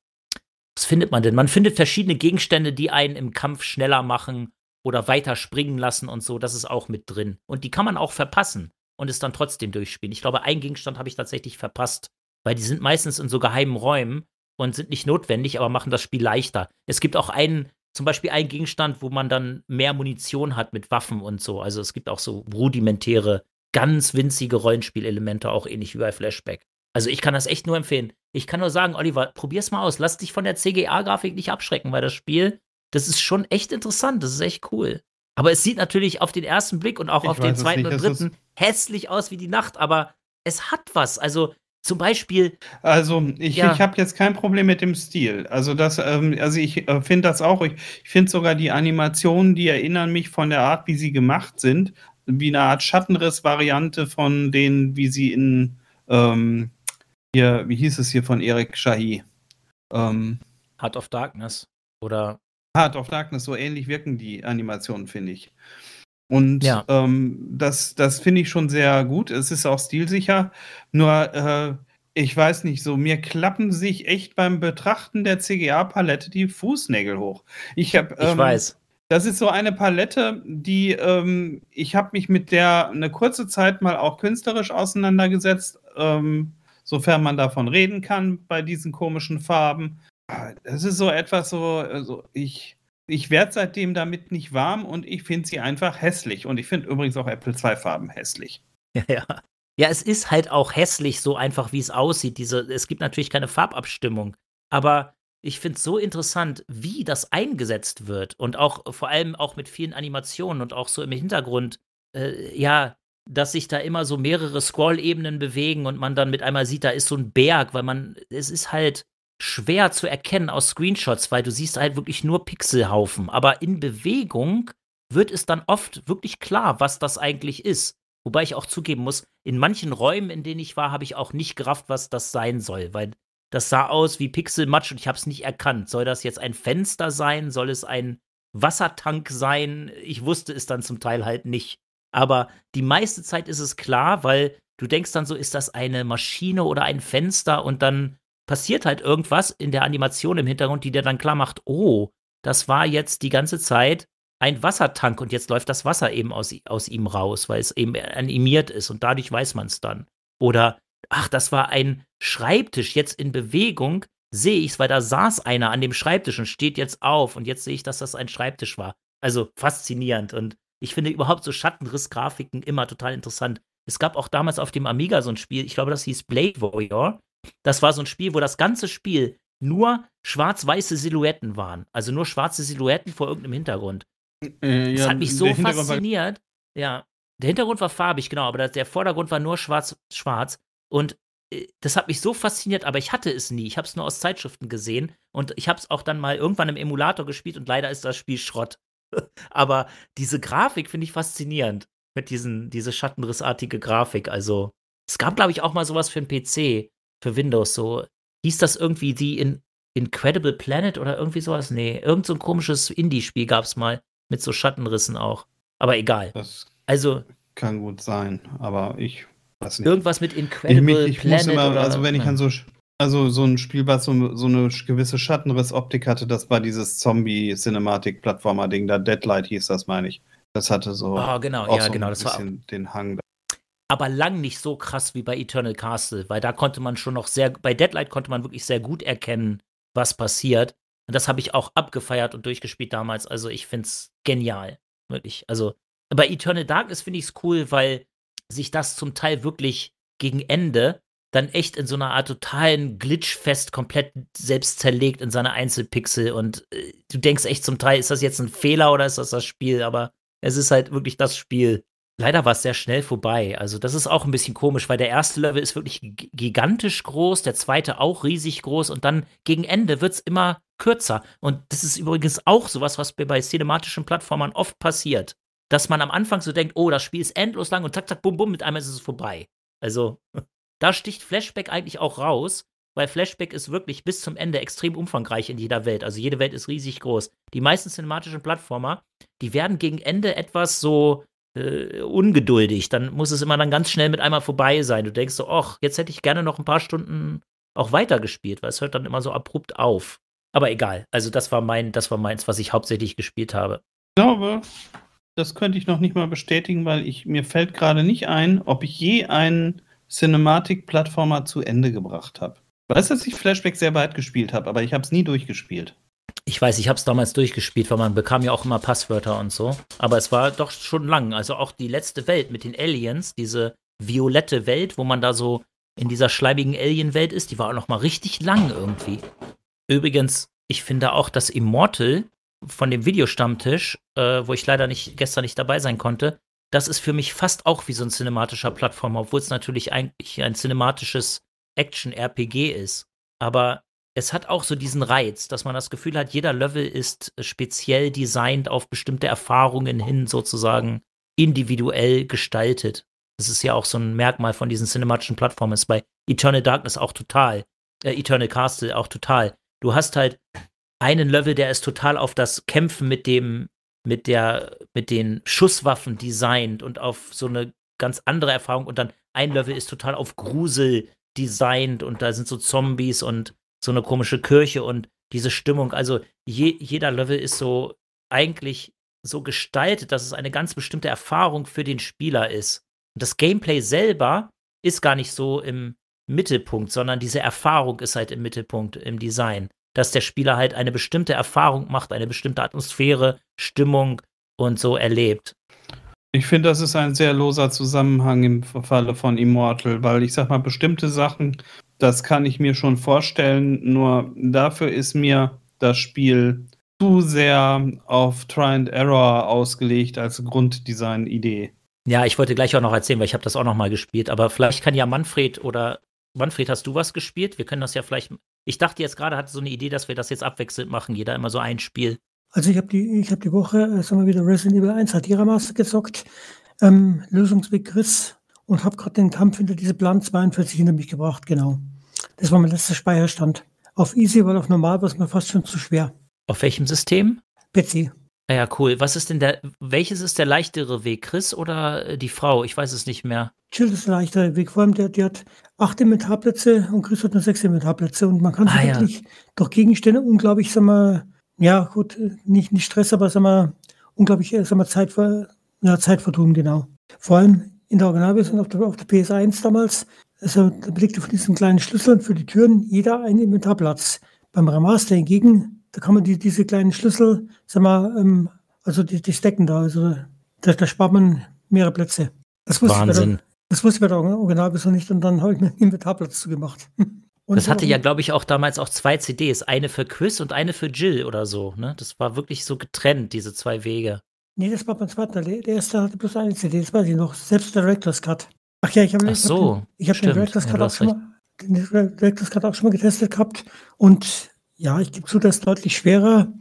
was findet man denn? Man findet verschiedene Gegenstände, die einen im Kampf schneller machen oder weiter springen lassen und so. Das ist auch mit drin. Und die kann man auch verpassen und es dann trotzdem durchspielen. Ich glaube, einen Gegenstand habe ich tatsächlich verpasst, weil die sind meistens in so geheimen Räumen und sind nicht notwendig, aber machen das Spiel leichter. Es gibt auch einen, zum Beispiel einen Gegenstand, wo man dann mehr Munition hat mit Waffen und so. Also es gibt auch so rudimentäre, ganz winzige Rollenspielelemente, auch ähnlich wie bei Flashback. Also ich kann das echt nur empfehlen. Ich kann nur sagen, Oliver, probier's mal aus. Lass dich von der CGA-Grafik nicht abschrecken, weil das Spiel, das ist schon echt interessant. Das ist echt cool. Aber es sieht natürlich auf den ersten Blick und auch ich auf den zweiten nicht, und dritten hässlich aus wie die Nacht, aber es hat was. Also zum Beispiel. Also ich, ja. ich habe jetzt kein Problem mit dem Stil. Also das, ähm, also ich äh, finde das auch. Ich, ich finde sogar die Animationen, die erinnern mich von der Art, wie sie gemacht sind, wie eine Art Schattenriss-Variante von denen, wie sie in ähm, hier, wie hieß es hier von Eric Shahi? Ähm, Heart of Darkness oder Heart of Darkness, so ähnlich wirken die Animationen, finde ich. Und ja. ähm, das, das finde ich schon sehr gut. Es ist auch stilsicher. Nur, äh, ich weiß nicht, so mir klappen sich echt beim Betrachten der CGA-Palette die Fußnägel hoch. Ich habe. Ähm, ich weiß. Das ist so eine Palette, die ähm, ich habe mich mit der eine kurze Zeit mal auch künstlerisch auseinandergesetzt, ähm, sofern man davon reden kann bei diesen komischen Farben. Ah, das ist so etwas so, also ich, ich werde seitdem damit nicht warm und ich finde sie einfach hässlich. Und ich finde übrigens auch Apple II-Farben hässlich. Ja, ja. Ja, es ist halt auch hässlich, so einfach wie es aussieht. Diese, es gibt natürlich keine Farbabstimmung. Aber ich finde es so interessant, wie das eingesetzt wird. Und auch vor allem auch mit vielen Animationen und auch so im Hintergrund, äh, ja, dass sich da immer so mehrere Scroll-Ebenen bewegen und man dann mit einmal sieht, da ist so ein Berg, weil man, es ist halt, schwer zu erkennen aus Screenshots, weil du siehst halt wirklich nur Pixelhaufen. Aber in Bewegung wird es dann oft wirklich klar, was das eigentlich ist. Wobei ich auch zugeben muss, in manchen Räumen, in denen ich war, habe ich auch nicht gerafft, was das sein soll, weil das sah aus wie Pixelmatsch und ich habe es nicht erkannt. Soll das jetzt ein Fenster sein? Soll es ein Wassertank sein? Ich wusste es dann zum Teil halt nicht. Aber die meiste Zeit ist es klar, weil du denkst dann so, ist das eine Maschine oder ein Fenster und dann passiert halt irgendwas in der Animation im Hintergrund, die dir dann klar macht, oh, das war jetzt die ganze Zeit ein Wassertank und jetzt läuft das Wasser eben aus, aus ihm raus, weil es eben animiert ist und dadurch weiß man es dann. Oder, ach, das war ein Schreibtisch jetzt in Bewegung, sehe ich es, weil da saß einer an dem Schreibtisch und steht jetzt auf und jetzt sehe ich, dass das ein Schreibtisch war. Also faszinierend und ich finde überhaupt so Schattenrissgrafiken immer total interessant. Es gab auch damals auf dem Amiga so ein Spiel, ich glaube, das hieß Blade Warrior. Das war so ein Spiel, wo das ganze Spiel nur schwarz-weiße Silhouetten waren. Also nur schwarze Silhouetten vor irgendeinem Hintergrund. Äh, das ja, hat mich so fasziniert. ja, der Hintergrund war farbig, genau, aber der Vordergrund war nur schwarz-schwarz. Und äh, das hat mich so fasziniert, aber ich hatte es nie. Ich habe es nur aus Zeitschriften gesehen und ich habe es auch dann mal irgendwann im Emulator gespielt und leider ist das Spiel Schrott. aber diese Grafik finde ich faszinierend mit diesen diese schattenrissartige Grafik. Also es gab glaube ich auch mal sowas für einen PC, für Windows so. Hieß das irgendwie die in Incredible Planet oder irgendwie sowas? Nee, irgend so ein komisches Indie-Spiel gab es mal mit so Schattenrissen auch. Aber egal. Das also kann gut sein, aber ich weiß nicht. Irgendwas mit Incredible ich, ich Planet. Muss immer, oder, also wenn ich an so also so ein Spiel, was so, so eine gewisse Schattenriss-Optik hatte, das war dieses Zombie-Cinematic-Plattformer-Ding, da Deadlight hieß das, meine ich. Das hatte so, oh, genau, ja, so genau, das war den Hang aber lang nicht so krass wie bei Eternal Castle, weil da konnte man schon noch sehr, bei Deadlight konnte man wirklich sehr gut erkennen, was passiert. Und das habe ich auch abgefeiert und durchgespielt damals. Also ich finde es genial. Wirklich. Also bei Eternal Darkness finde ich es cool, weil sich das zum Teil wirklich gegen Ende dann echt in so einer Art totalen Glitchfest komplett selbst zerlegt in seine Einzelpixel und äh, du denkst echt zum Teil, ist das jetzt ein Fehler oder ist das das Spiel? Aber es ist halt wirklich das Spiel Leider war es sehr schnell vorbei. Also, das ist auch ein bisschen komisch, weil der erste Level ist wirklich gigantisch groß, der zweite auch riesig groß und dann gegen Ende wird es immer kürzer. Und das ist übrigens auch sowas, was mir bei cinematischen Plattformern oft passiert. Dass man am Anfang so denkt, oh, das Spiel ist endlos lang und zack, zack, bum, bum, mit einmal ist es vorbei. Also, da sticht Flashback eigentlich auch raus, weil Flashback ist wirklich bis zum Ende extrem umfangreich in jeder Welt. Also jede Welt ist riesig groß. Die meisten cinematischen Plattformer, die werden gegen Ende etwas so, äh, ungeduldig. Dann muss es immer dann ganz schnell mit einmal vorbei sein. Du denkst so, ach, jetzt hätte ich gerne noch ein paar Stunden auch weitergespielt, weil es hört dann immer so abrupt auf. Aber egal. Also das war mein, das war meins, was ich hauptsächlich gespielt habe. Ich glaube, das könnte ich noch nicht mal bestätigen, weil ich mir fällt gerade nicht ein, ob ich je einen Cinematic-Plattformer zu Ende gebracht habe. weiß, dass ich Flashback sehr weit gespielt habe, aber ich habe es nie durchgespielt ich weiß, ich habe es damals durchgespielt, weil man bekam ja auch immer Passwörter und so. Aber es war doch schon lang. Also auch die letzte Welt mit den Aliens, diese violette Welt, wo man da so in dieser schleimigen Alien-Welt ist, die war auch noch mal richtig lang irgendwie. Übrigens, ich finde auch, dass Immortal von dem Videostammtisch, äh, wo ich leider nicht gestern nicht dabei sein konnte, das ist für mich fast auch wie so ein cinematischer Plattformer, obwohl es natürlich eigentlich ein cinematisches Action-RPG ist. Aber es hat auch so diesen Reiz, dass man das Gefühl hat, jeder Level ist äh, speziell designt auf bestimmte Erfahrungen hin sozusagen individuell gestaltet. Das ist ja auch so ein Merkmal von diesen cinematischen Plattformen. Ist bei Eternal Darkness auch total, äh, Eternal Castle auch total. Du hast halt einen Level, der ist total auf das Kämpfen mit dem, mit der, mit den Schusswaffen designt und auf so eine ganz andere Erfahrung. Und dann ein Level ist total auf Grusel designt und da sind so Zombies und so eine komische Kirche und diese Stimmung. Also je, jeder Level ist so eigentlich so gestaltet, dass es eine ganz bestimmte Erfahrung für den Spieler ist. Und das Gameplay selber ist gar nicht so im Mittelpunkt, sondern diese Erfahrung ist halt im Mittelpunkt im Design. Dass der Spieler halt eine bestimmte Erfahrung macht, eine bestimmte Atmosphäre, Stimmung und so erlebt. Ich finde, das ist ein sehr loser Zusammenhang im Falle von Immortal, weil ich sag mal, bestimmte Sachen das kann ich mir schon vorstellen, nur dafür ist mir das Spiel zu sehr auf Try and Error ausgelegt als Grunddesign-Idee. Ja, ich wollte gleich auch noch erzählen, weil ich habe das auch noch mal gespielt. Aber vielleicht kann ja Manfred oder Manfred, hast du was gespielt? Wir können das ja vielleicht. Ich dachte jetzt gerade, hatte so eine Idee, dass wir das jetzt abwechselnd machen. Jeder immer so ein Spiel. Also ich habe die, ich die Woche, äh, sagen wir wieder Resident Evil 1 hat ihrer Master gezockt, ähm, Lösungsweg Chris und habe gerade den Kampf hinter diese Plan 42 hinter mich gebracht, genau. Das war mein letzter Speicherstand. Auf Easy, weil auf normal war es mir fast schon zu schwer. Auf welchem System? PC. Naja, ah cool. Was ist denn der, welches ist der leichtere Weg, Chris oder äh, die Frau? Ich weiß es nicht mehr. Jill ist der leichtere Weg. Vor allem, der, die hat acht Inventarplätze und Chris hat nur sechs Inventarplätze. Und man kann ah, ja. durch Gegenstände unglaublich, sag mal, ja, gut, äh, nicht, nicht Stress, aber sag mal, unglaublich, äh, sag mal, Zeit, ja, Zeit vertun, genau. Vor allem in der Originalversion auf der, auf der PS1 damals also da belegte von diesen kleinen Schlüsseln für die Türen jeder einen Inventarplatz. Beim Remaster hingegen, da kann man die, diese kleinen Schlüssel, sag mal, ähm, also die, die stecken da, also da, da spart man mehrere Plätze. Das wusste Wahnsinn. Ich das wusste ich bei der Original bis nicht und dann habe ich mir einen Inventarplatz zugemacht. Und das hatte ja, glaube ich, auch damals auch zwei CDs. Eine für Chris und eine für Jill oder so. Ne? Das war wirklich so getrennt, diese zwei Wege. Nee, das war beim zweiten. Der erste hatte bloß eine CD, das weiß ich noch. Selbst Director's Cut. Ach ja, ich habe so, ich habe den Reckless Cut auch, auch schon mal getestet gehabt und ja, ich gebe zu, das ist deutlich schwerer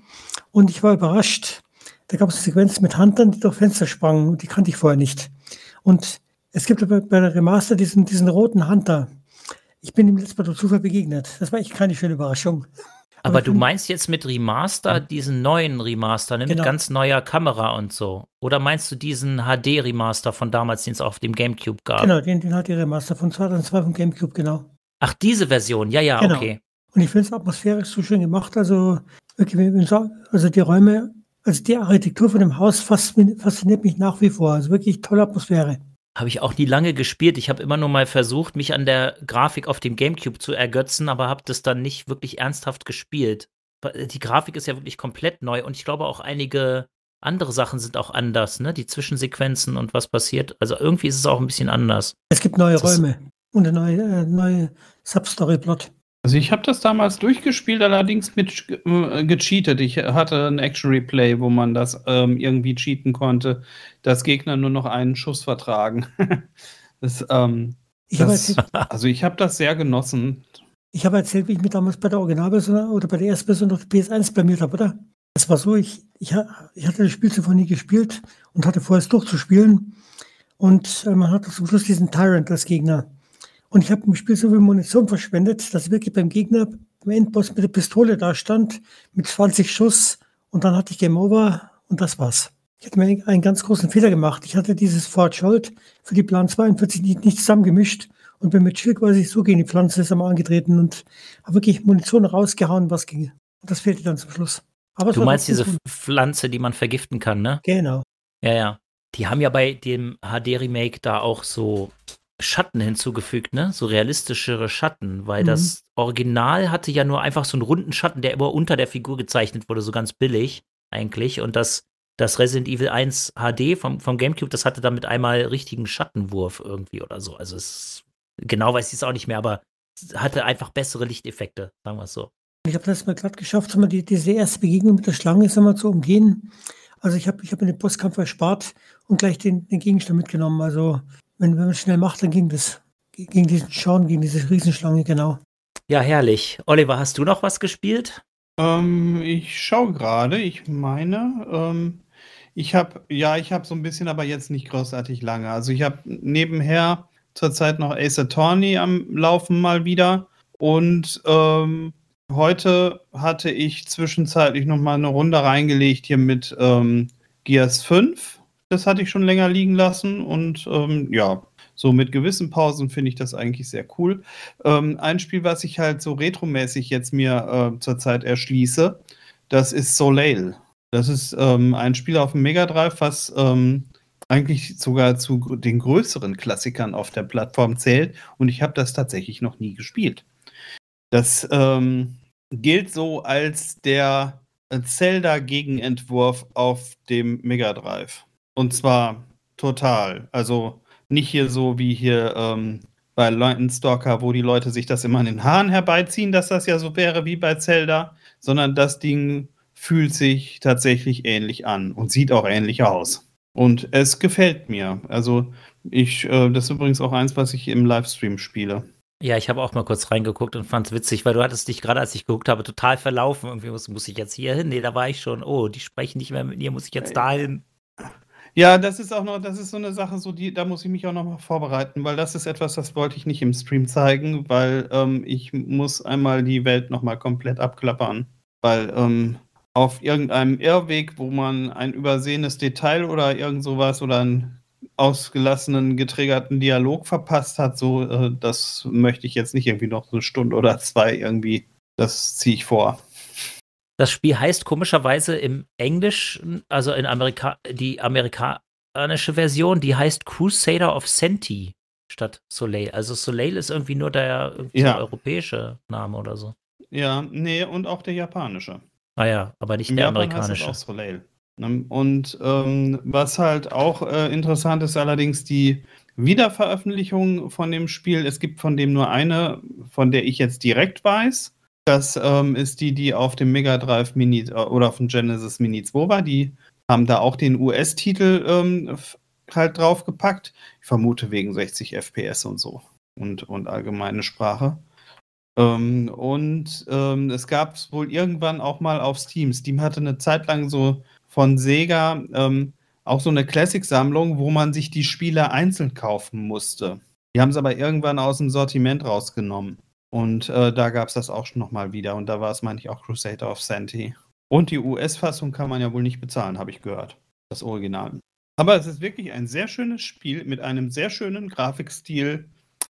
und ich war überrascht. Da gab es eine Sequenz mit Huntern, die durch Fenster sprangen und die kannte ich vorher nicht. Und es gibt aber bei der Remaster diesen, diesen roten Hunter. Ich bin ihm letztes Mal durch Zufall begegnet. Das war echt keine schöne Überraschung. Aber, du mhm. meinst jetzt mit Remaster diesen neuen Remaster, ne? mit genau. ganz neuer Kamera und so? Oder meinst du diesen HD-Remaster von damals, den es auf dem GameCube gab? Genau, den, den HD-Remaster von 2002 vom GameCube, genau. Ach, diese Version, ja, ja, genau. okay. Und ich finde es atmosphärisch so schön gemacht. Also, also die Räume, also die Architektur von dem Haus fasziniert mich nach wie vor. Also wirklich tolle Atmosphäre. Habe ich auch nie lange gespielt. Ich habe immer nur mal versucht, mich an der Grafik auf dem GameCube zu ergötzen, aber habe das dann nicht wirklich ernsthaft gespielt. Äh, die Grafik ist ja wirklich komplett neu und ich glaube auch einige andere Sachen sind auch anders, ne? Die Zwischensequenzen und was passiert. Also irgendwie ist es auch ein bisschen anders. Es gibt neue das Räume und eine neue, äh, neue Substory-Plot. Also ich habe das damals durchgespielt, allerdings mit äh, gecheatet. Ich hatte ein Action Replay, wo man das ähm, irgendwie cheaten konnte, dass Gegner nur noch einen Schuss vertragen. das, ähm, das, also ich habe das sehr genossen. Ich habe erzählt, wie ich mich damals bei der Originalversion oder bei der ersten Version auf PS1 blamiert habe, oder? Es war so, ich, ich, ich hatte das Spiel zuvor nie gespielt und hatte vor, es durchzuspielen. Und äh, man hatte zum Schluss diesen Tyrant als Gegner. Und ich habe im Spiel so viel Munition verschwendet, dass wirklich beim Gegner, beim Endboss mit der Pistole da stand, mit 20 Schuss und dann hatte ich Game Over und das war's. Ich hatte mir einen ganz großen Fehler gemacht. Ich hatte dieses Fort Scholt für die Plan 42 nicht, nicht zusammengemischt und bin mit Schild quasi so gegen die Pflanze ist einmal angetreten und habe wirklich Munition rausgehauen, was ging. Und das fehlte dann zum Schluss. Aber du meinst diese Pflanze, die man vergiften kann, ne? Genau. Ja, ja. Die haben ja bei dem HD-Remake da auch so Schatten hinzugefügt, ne? So realistischere Schatten, weil mhm. das Original hatte ja nur einfach so einen runden Schatten, der immer unter der Figur gezeichnet wurde, so ganz billig eigentlich. Und das, das Resident Evil 1 HD vom, vom GameCube, das hatte damit einmal richtigen Schattenwurf irgendwie oder so. Also es genau weiß ich es auch nicht mehr, aber hatte einfach bessere Lichteffekte, sagen wir es so. Ich habe das mal glatt geschafft, mal die, diese erste Begegnung mit der Schlange sag mal, zu umgehen. Also ich habe ich hab mir den Postkampf erspart und gleich den, den Gegenstand mitgenommen. Also wenn, wenn man schnell macht, dann ging das. Gegen diesen Schorn, gegen diese Riesenschlange, genau. Ja, herrlich. Oliver, hast du noch was gespielt? Ähm, ich schaue gerade, ich meine, ähm, ich habe, ja, ich habe so ein bisschen, aber jetzt nicht großartig lange. Also ich habe nebenher zurzeit noch Ace Attorney am Laufen mal wieder und ähm, heute hatte ich zwischenzeitlich noch mal eine Runde reingelegt hier mit ähm, Gears 5 das hatte ich schon länger liegen lassen und ähm, ja, so mit gewissen Pausen finde ich das eigentlich sehr cool. Ähm, ein Spiel, was ich halt so retromäßig jetzt mir äh, zurzeit erschließe, das ist Soleil. Das ist ähm, ein Spiel auf dem Mega Drive, was ähm, eigentlich sogar zu den größeren Klassikern auf der Plattform zählt und ich habe das tatsächlich noch nie gespielt. Das ähm, gilt so als der Zelda-Gegenentwurf auf dem Mega Drive. Und zwar total. Also nicht hier so wie hier ähm, bei Lightstalker, wo die Leute sich das immer in den Haaren herbeiziehen, dass das ja so wäre wie bei Zelda, sondern das Ding fühlt sich tatsächlich ähnlich an und sieht auch ähnlich aus. Und es gefällt mir. Also ich, äh, das ist übrigens auch eins, was ich im Livestream spiele. Ja, ich habe auch mal kurz reingeguckt und fand es witzig, weil du hattest dich gerade, als ich geguckt habe, total verlaufen. Irgendwie muss, muss ich jetzt hier hin. Nee, da war ich schon. Oh, die sprechen nicht mehr mit mir, muss ich jetzt da hin. Ja, das ist auch noch, das ist so eine Sache, so die, da muss ich mich auch noch mal vorbereiten, weil das ist etwas, das wollte ich nicht im Stream zeigen, weil ähm, ich muss einmal die Welt noch mal komplett abklappern, weil ähm, auf irgendeinem Irrweg, wo man ein übersehenes Detail oder irgend sowas oder einen ausgelassenen, getriggerten Dialog verpasst hat, so, äh, das möchte ich jetzt nicht irgendwie noch eine Stunde oder zwei irgendwie, das ziehe ich vor. Das Spiel heißt komischerweise im Englischen, also in Amerika, die amerikanische Version, die heißt Crusader of Senti statt Soleil. Also Soleil ist irgendwie nur der irgendwie ja. europäische Name oder so. Ja, nee, und auch der japanische. Ah ja, aber nicht der Japan amerikanische. Heißt auch Soleil. Ähm, und ähm, was halt auch äh, interessant ist, allerdings die Wiederveröffentlichung von dem Spiel. Es gibt von dem nur eine, von der ich jetzt direkt weiß. Das ähm, ist die, die auf dem Mega Drive Mini äh, oder auf dem Genesis Mini 2 war. Die haben da auch den US-Titel ähm, halt draufgepackt. Ich vermute wegen 60 FPS und so und, und allgemeine Sprache. Ähm, und ähm, es gab es wohl irgendwann auch mal auf Steam. Steam hatte eine Zeit lang so von Sega ähm, auch so eine Classic-Sammlung, wo man sich die Spiele einzeln kaufen musste. Die haben es aber irgendwann aus dem Sortiment rausgenommen. Und äh, da gab es das auch schon nochmal wieder. Und da war es, meine ich, auch Crusader of Santee. Und die US-Fassung kann man ja wohl nicht bezahlen, habe ich gehört. Das Original. Aber es ist wirklich ein sehr schönes Spiel mit einem sehr schönen Grafikstil.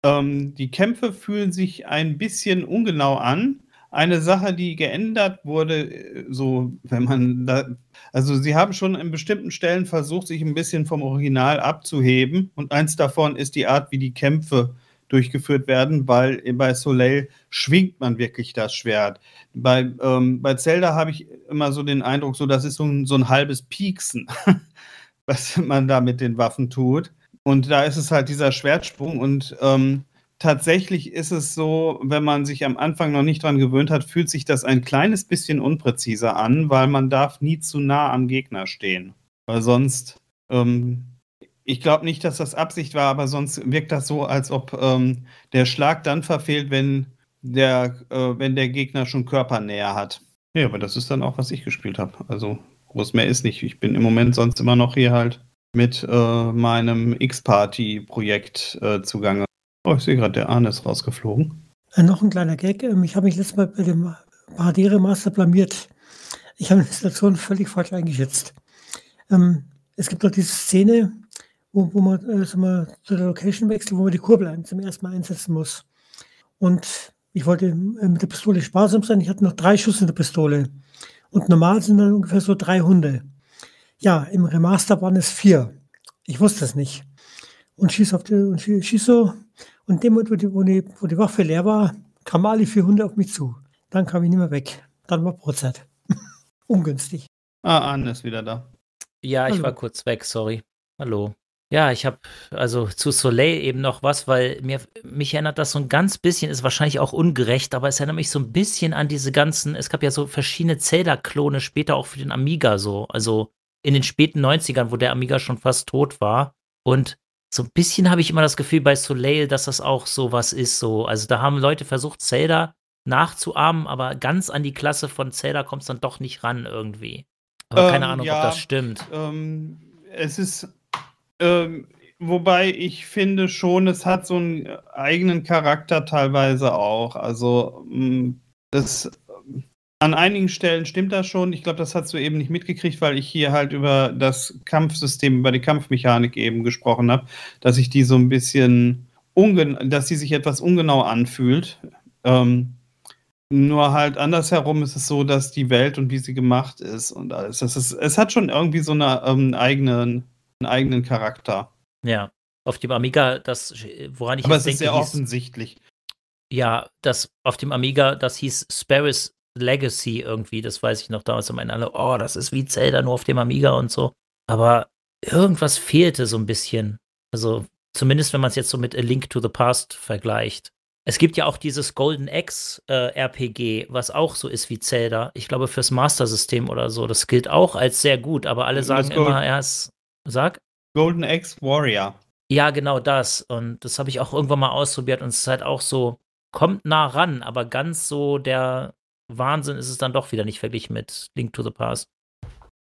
Ähm, die Kämpfe fühlen sich ein bisschen ungenau an. Eine Sache, die geändert wurde, äh, so wenn man da, also sie haben schon in bestimmten Stellen versucht, sich ein bisschen vom Original abzuheben. Und eins davon ist die Art, wie die Kämpfe durchgeführt werden, weil bei Soleil schwingt man wirklich das Schwert. Bei, ähm, bei Zelda habe ich immer so den Eindruck, so das ist so ein, so ein halbes Pieksen, was man da mit den Waffen tut. Und da ist es halt dieser Schwertsprung und ähm, tatsächlich ist es so, wenn man sich am Anfang noch nicht dran gewöhnt hat, fühlt sich das ein kleines bisschen unpräziser an, weil man darf nie zu nah am Gegner stehen. Weil sonst ähm, ich glaube nicht, dass das Absicht war, aber sonst wirkt das so, als ob ähm, der Schlag dann verfehlt, wenn der, äh, wenn der Gegner schon Körper näher hat. Ja, aber das ist dann auch, was ich gespielt habe. Also groß mehr ist nicht. Ich bin im Moment sonst immer noch hier halt mit äh, meinem X-Party-Projekt äh, zugange. Oh, ich sehe gerade, der Arne ist rausgeflogen. Äh, noch ein kleiner Gag. Ähm, ich habe mich letztes Mal bei dem Bahadere Master blamiert. Ich habe die Situation völlig falsch eingeschätzt. Ähm, es gibt doch diese Szene, wo, wo man, äh, sagen zu der Location wechselt, wo man die Kurbel zum ersten Mal einsetzen muss. Und ich wollte äh, mit der Pistole sparsam sein. Ich hatte noch drei Schuss in der Pistole. Und normal sind dann ungefähr so drei Hunde. Ja, im Remaster waren es vier. Ich wusste es nicht. Und schieß auf die, und schieß so. Und dem Moment, wo die, wo die, wo die Waffe leer war, kamen alle vier Hunde auf mich zu. Dann kam ich nicht mehr weg. Dann war Brotzeit. Ungünstig. Ah, Anne ist wieder da. Ja, ich Hallo. war kurz weg, sorry. Hallo. Ja, ich habe also zu Soleil eben noch was, weil mir, mich erinnert das so ein ganz bisschen, ist wahrscheinlich auch ungerecht, aber es erinnert mich so ein bisschen an diese ganzen, es gab ja so verschiedene Zelda-Klone später auch für den Amiga so, also in den späten 90ern, wo der Amiga schon fast tot war. Und so ein bisschen habe ich immer das Gefühl bei Soleil, dass das auch so was ist, so. Also da haben Leute versucht, Zelda nachzuahmen, aber ganz an die Klasse von Zelda kommt es dann doch nicht ran irgendwie. Aber ähm, keine Ahnung, ja, ob das stimmt. Ähm, es ist ähm, wobei ich finde schon, es hat so einen eigenen Charakter teilweise auch. Also mm, das an einigen Stellen stimmt das schon. Ich glaube, das hast du eben nicht mitgekriegt, weil ich hier halt über das Kampfsystem, über die Kampfmechanik eben gesprochen habe, dass ich die so ein bisschen dass sie sich etwas ungenau anfühlt. Ähm, nur halt andersherum ist es so, dass die Welt und wie sie gemacht ist und alles. Das ist, es hat schon irgendwie so einen ähm, eigenen einen eigenen Charakter. Ja, auf dem Amiga, das, woran ich Aber es denke, ist sehr hieß, offensichtlich. Ja, das auf dem Amiga, das hieß Sparrows Legacy irgendwie, das weiß ich noch damals. Und meinen alle, oh, das ist wie Zelda nur auf dem Amiga und so. Aber irgendwas fehlte so ein bisschen. Also, zumindest wenn man es jetzt so mit A Link to the Past vergleicht. Es gibt ja auch dieses Golden X äh, RPG, was auch so ist wie Zelda. Ich glaube fürs Master System oder so. Das gilt auch als sehr gut, aber alle sagen immer, er ist Sag. Golden Eggs Warrior. Ja, genau das. Und das habe ich auch irgendwann mal ausprobiert und es ist halt auch so, kommt nah ran, aber ganz so der Wahnsinn ist es dann doch wieder nicht verglichen mit Link to the Past.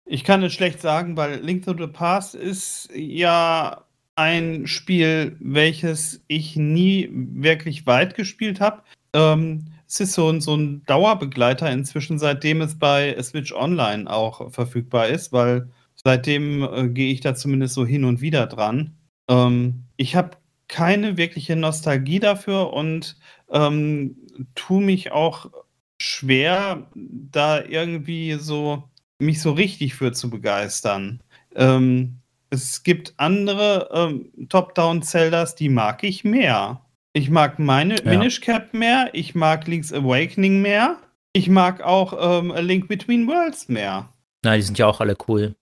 Ich kann es schlecht sagen, weil Link to the Past ist ja ein Spiel, welches ich nie wirklich weit gespielt habe. Ähm, es ist so so ein Dauerbegleiter inzwischen, seitdem es bei Switch Online auch verfügbar ist, weil Seitdem äh, gehe ich da zumindest so hin und wieder dran. Ähm, ich habe keine wirkliche Nostalgie dafür und ähm, tue mich auch schwer, da irgendwie so mich so richtig für zu begeistern. Ähm, es gibt andere ähm, Top-Down-Zeldas, die mag ich mehr. Ich mag meine ja. Minish Cap mehr, ich mag Link's Awakening mehr, ich mag auch ähm, A Link Between Worlds mehr. Na, die sind ja auch alle cool.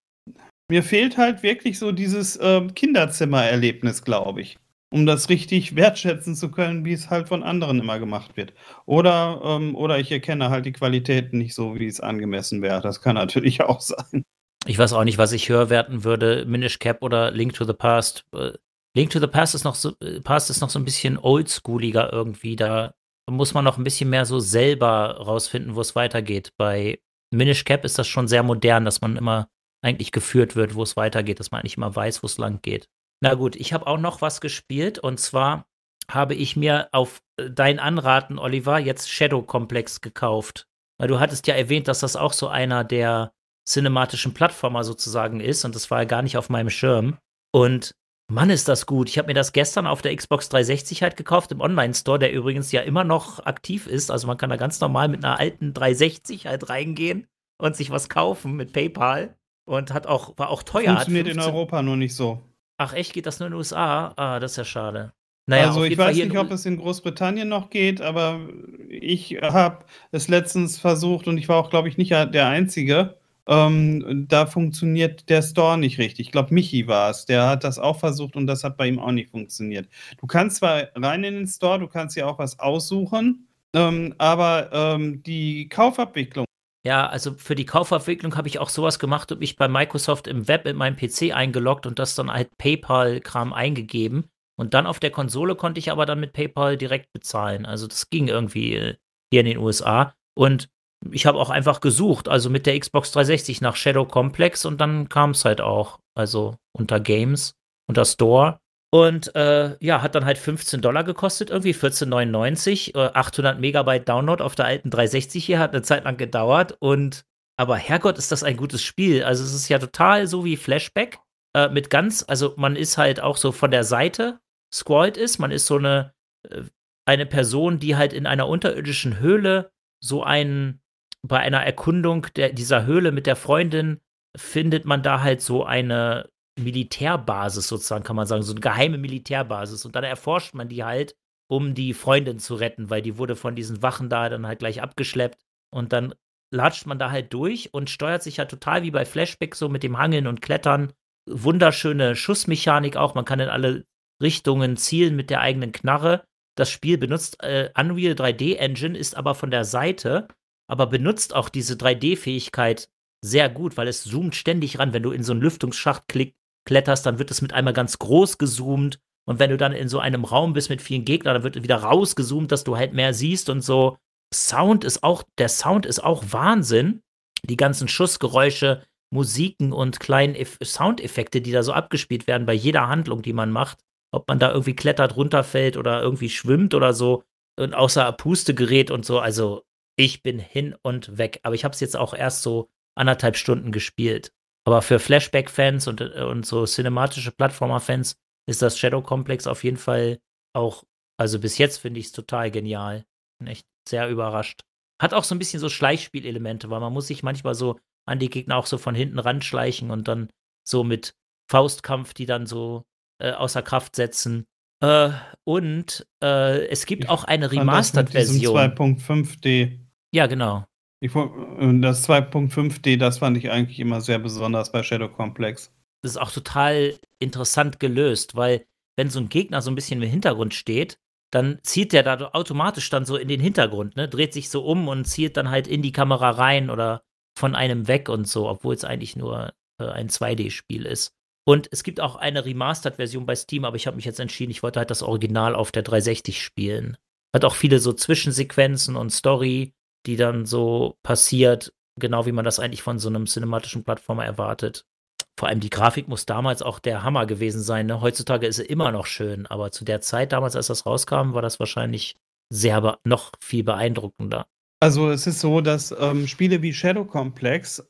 Mir fehlt halt wirklich so dieses äh, Kinderzimmererlebnis, glaube ich. Um das richtig wertschätzen zu können, wie es halt von anderen immer gemacht wird. Oder, ähm, oder ich erkenne halt die Qualitäten nicht so, wie es angemessen wäre. Das kann natürlich auch sein. Ich weiß auch nicht, was ich höher werten würde, Minish Cap oder Link to the Past. Äh, Link to the Past ist noch so, äh, Past ist noch so ein bisschen oldschooliger irgendwie. Da muss man noch ein bisschen mehr so selber rausfinden, wo es weitergeht. Bei Minish Cap ist das schon sehr modern, dass man immer eigentlich geführt wird, wo es weitergeht, dass man eigentlich immer weiß, wo es lang geht. Na gut, ich habe auch noch was gespielt und zwar habe ich mir auf äh, dein Anraten, Oliver, jetzt Shadow Complex gekauft. Weil du hattest ja erwähnt, dass das auch so einer der cinematischen Plattformer sozusagen ist und das war ja gar nicht auf meinem Schirm. Und Mann, ist das gut. Ich habe mir das gestern auf der Xbox 360 halt gekauft, im Online-Store, der übrigens ja immer noch aktiv ist. Also man kann da ganz normal mit einer alten 360 halt reingehen und sich was kaufen mit PayPal und hat auch, war auch teuer. Funktioniert 15... in Europa nur nicht so. Ach echt, geht das nur in den USA? Ah, das ist ja schade. Naja, also ich weiß nicht, ob es in Großbritannien noch geht, aber ich habe es letztens versucht und ich war auch, glaube ich, nicht der Einzige. Ähm, da funktioniert der Store nicht richtig. Ich glaube, Michi war es. Der hat das auch versucht und das hat bei ihm auch nicht funktioniert. Du kannst zwar rein in den Store, du kannst ja auch was aussuchen, ähm, aber ähm, die Kaufabwicklung ja, also für die Kaufabwicklung habe ich auch sowas gemacht und mich bei Microsoft im Web mit meinem PC eingeloggt und das dann halt PayPal-Kram eingegeben. Und dann auf der Konsole konnte ich aber dann mit PayPal direkt bezahlen. Also das ging irgendwie äh, hier in den USA. Und ich habe auch einfach gesucht, also mit der Xbox 360 nach Shadow Complex und dann kam es halt auch. Also unter Games, unter Store und äh, ja, hat dann halt 15 Dollar gekostet, irgendwie 14,99, 800 äh, Megabyte Download auf der alten 360 hier, hat eine Zeit lang gedauert. Und aber Herrgott, ist das ein gutes Spiel. Also es ist ja total so wie Flashback äh, mit ganz, also man ist halt auch so von der Seite scrollt ist, man ist so eine, äh, eine Person, die halt in einer unterirdischen Höhle so einen, bei einer Erkundung der, dieser Höhle mit der Freundin findet man da halt so eine Militärbasis sozusagen, kann man sagen, so eine geheime Militärbasis. Und dann erforscht man die halt, um die Freundin zu retten, weil die wurde von diesen Wachen da dann halt gleich abgeschleppt. Und dann latscht man da halt durch und steuert sich ja halt total wie bei Flashback so mit dem Hangeln und Klettern. Wunderschöne Schussmechanik auch. Man kann in alle Richtungen zielen mit der eigenen Knarre. Das Spiel benutzt äh, Unreal 3D Engine, ist aber von der Seite, aber benutzt auch diese 3D-Fähigkeit sehr gut, weil es zoomt ständig ran. Wenn du in so einen Lüftungsschacht klick, kletterst, dann wird es mit einmal ganz groß gezoomt. Und wenn du dann in so einem Raum bist mit vielen Gegnern, dann wird wieder rausgezoomt, dass du halt mehr siehst und so. Sound ist auch, der Sound ist auch Wahnsinn. Die ganzen Schussgeräusche, Musiken und kleinen Eff Soundeffekte, die da so abgespielt werden bei jeder Handlung, die man macht. Ob man da irgendwie klettert, runterfällt oder irgendwie schwimmt oder so. Und außer Puste gerät und so. Also ich bin hin und weg. Aber ich habe es jetzt auch erst so anderthalb Stunden gespielt. Aber für Flashback-Fans und, äh, und so cinematische Plattformer-Fans ist das Shadow Complex auf jeden Fall auch, also bis jetzt finde ich es total genial. Bin echt sehr überrascht. Hat auch so ein bisschen so Schleichspielelemente, weil man muss sich manchmal so an die Gegner auch so von hinten ranschleichen und dann so mit Faustkampf die dann so äh, außer Kraft setzen. Äh, und äh, es gibt ich auch eine Remastered-Version. 2.5D. Ja, genau. Ich, das 2.5D, das fand ich eigentlich immer sehr besonders bei Shadow Complex. Das ist auch total interessant gelöst, weil wenn so ein Gegner so ein bisschen im Hintergrund steht, dann zieht der da automatisch dann so in den Hintergrund, ne? dreht sich so um und zielt dann halt in die Kamera rein oder von einem weg und so, obwohl es eigentlich nur äh, ein 2D-Spiel ist. Und es gibt auch eine Remastered-Version bei Steam, aber ich habe mich jetzt entschieden, ich wollte halt das Original auf der 360 spielen. Hat auch viele so Zwischensequenzen und Story die dann so passiert, genau wie man das eigentlich von so einem cinematischen Plattformer erwartet. Vor allem die Grafik muss damals auch der Hammer gewesen sein. Ne? Heutzutage ist sie immer noch schön, aber zu der Zeit damals, als das rauskam, war das wahrscheinlich sehr noch viel beeindruckender. Also es ist so, dass ähm, Spiele wie Shadow Complex,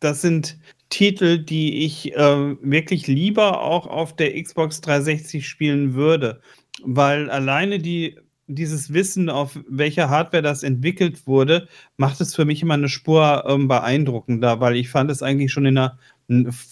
das sind Titel, die ich äh, wirklich lieber auch auf der Xbox 360 spielen würde, weil alleine die dieses Wissen, auf welcher Hardware das entwickelt wurde, macht es für mich immer eine Spur ähm, beeindruckender, weil ich fand es eigentlich schon in der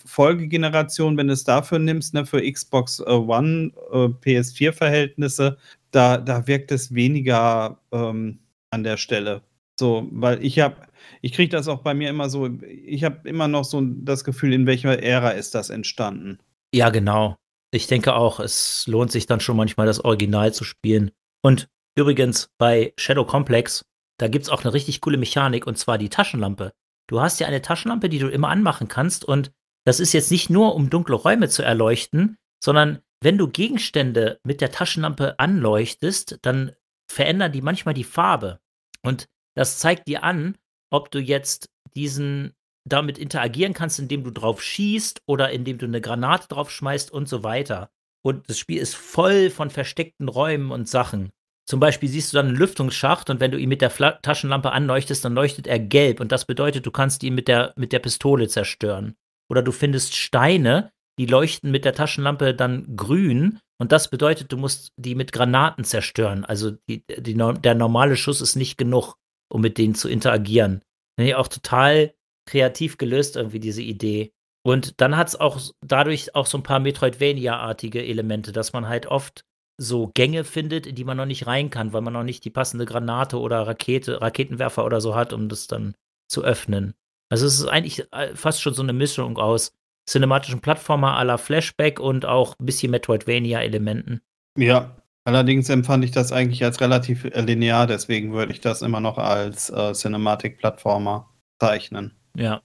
Folgegeneration, wenn du es dafür nimmst, ne, für Xbox äh, One, äh, PS4-Verhältnisse, da, da wirkt es weniger ähm, an der Stelle. So, weil ich habe, ich kriege das auch bei mir immer so, ich habe immer noch so das Gefühl, in welcher Ära ist das entstanden. Ja, genau. Ich denke auch, es lohnt sich dann schon manchmal, das Original zu spielen. Und übrigens bei Shadow Complex, da gibt es auch eine richtig coole Mechanik und zwar die Taschenlampe. Du hast ja eine Taschenlampe, die du immer anmachen kannst und das ist jetzt nicht nur, um dunkle Räume zu erleuchten, sondern wenn du Gegenstände mit der Taschenlampe anleuchtest, dann verändern die manchmal die Farbe. Und das zeigt dir an, ob du jetzt diesen damit interagieren kannst, indem du drauf schießt oder indem du eine Granate drauf schmeißt und so weiter und das Spiel ist voll von versteckten Räumen und Sachen. Zum Beispiel siehst du dann einen Lüftungsschacht und wenn du ihn mit der Fla Taschenlampe anleuchtest, dann leuchtet er gelb und das bedeutet, du kannst ihn mit der, mit der Pistole zerstören. Oder du findest Steine, die leuchten mit der Taschenlampe dann grün und das bedeutet, du musst die mit Granaten zerstören. Also die, die, der normale Schuss ist nicht genug, um mit denen zu interagieren. Finde ich auch total kreativ gelöst, irgendwie diese Idee. Und dann hat es auch dadurch auch so ein paar Metroidvania-artige Elemente, dass man halt oft so Gänge findet, in die man noch nicht rein kann, weil man noch nicht die passende Granate oder Rakete, Raketenwerfer oder so hat, um das dann zu öffnen. Also es ist eigentlich äh, fast schon so eine Mischung aus cinematischen Plattformer à la Flashback und auch ein bisschen Metroidvania-Elementen. Ja, allerdings empfand ich das eigentlich als relativ äh, linear, deswegen würde ich das immer noch als äh, Cinematic-Plattformer zeichnen. Ja,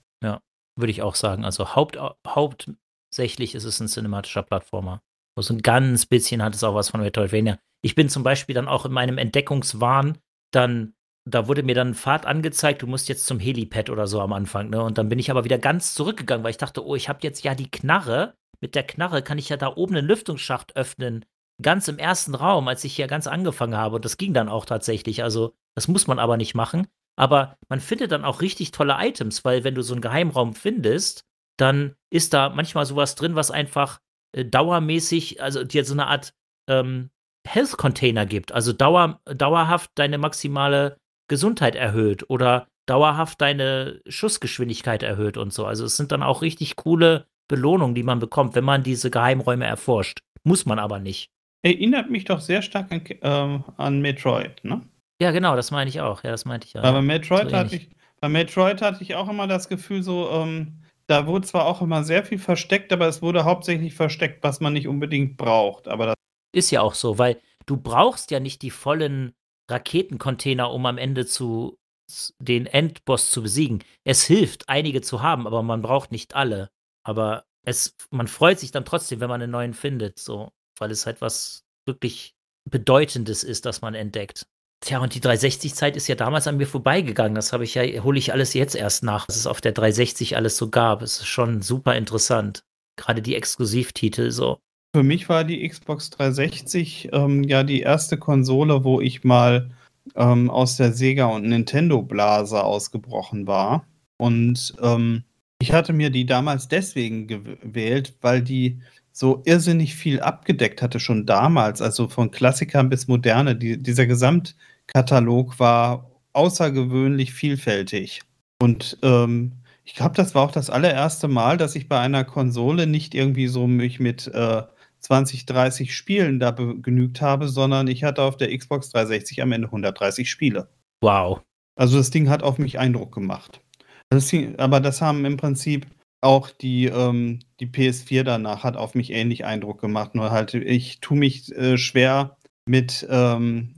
würde ich auch sagen. Also Haupt, hauptsächlich ist es ein cinematischer Plattformer. So also ein ganz bisschen hat es auch was von Metroidvania. Ich bin zum Beispiel dann auch in meinem Entdeckungswahn dann, da wurde mir dann Fahrt angezeigt, du musst jetzt zum Helipad oder so am Anfang, ne? Und dann bin ich aber wieder ganz zurückgegangen, weil ich dachte, oh, ich habe jetzt ja die Knarre. Mit der Knarre kann ich ja da oben einen Lüftungsschacht öffnen. Ganz im ersten Raum, als ich hier ganz angefangen habe. Und das ging dann auch tatsächlich. Also, das muss man aber nicht machen aber man findet dann auch richtig tolle Items, weil wenn du so einen Geheimraum findest, dann ist da manchmal sowas drin, was einfach äh, dauermäßig, also dir so eine Art ähm, Health Container gibt, also dauer, dauerhaft deine maximale Gesundheit erhöht oder dauerhaft deine Schussgeschwindigkeit erhöht und so. Also es sind dann auch richtig coole Belohnungen, die man bekommt, wenn man diese Geheimräume erforscht. Muss man aber nicht. Erinnert mich doch sehr stark an, äh, an Metroid, ne? Ja, genau, das meine ich auch. Ja, das meinte ich ja. Aber bei Metroid, so hatte, ich, bei Metroid hatte ich auch immer das Gefühl, so, ähm, da wurde zwar auch immer sehr viel versteckt, aber es wurde hauptsächlich versteckt, was man nicht unbedingt braucht. Aber das ist ja auch so, weil du brauchst ja nicht die vollen Raketencontainer, um am Ende zu den Endboss zu besiegen. Es hilft, einige zu haben, aber man braucht nicht alle. Aber es, man freut sich dann trotzdem, wenn man einen neuen findet, so, weil es halt was wirklich Bedeutendes ist, das man entdeckt. Tja, und die 360-Zeit ist ja damals an mir vorbeigegangen. Das habe ich ja, hole ich alles jetzt erst nach, was es auf der 360 alles so gab. Es ist schon super interessant. Gerade die Exklusivtitel so. Für mich war die Xbox 360 ähm, ja die erste Konsole, wo ich mal ähm, aus der Sega- und Nintendo-Blase ausgebrochen war. Und ähm, ich hatte mir die damals deswegen gewählt, weil die so irrsinnig viel abgedeckt hatte schon damals, also von Klassikern bis Moderne, die, dieser Gesamt, Katalog war außergewöhnlich vielfältig. Und ähm, ich glaube, das war auch das allererste Mal, dass ich bei einer Konsole nicht irgendwie so mich mit äh, 20, 30 Spielen da begnügt habe, sondern ich hatte auf der Xbox 360 am Ende 130 Spiele. Wow. Also das Ding hat auf mich Eindruck gemacht. Das Ding, aber das haben im Prinzip auch die, ähm, die PS4 danach hat auf mich ähnlich Eindruck gemacht. Nur halt, ich tue mich äh, schwer mit ähm,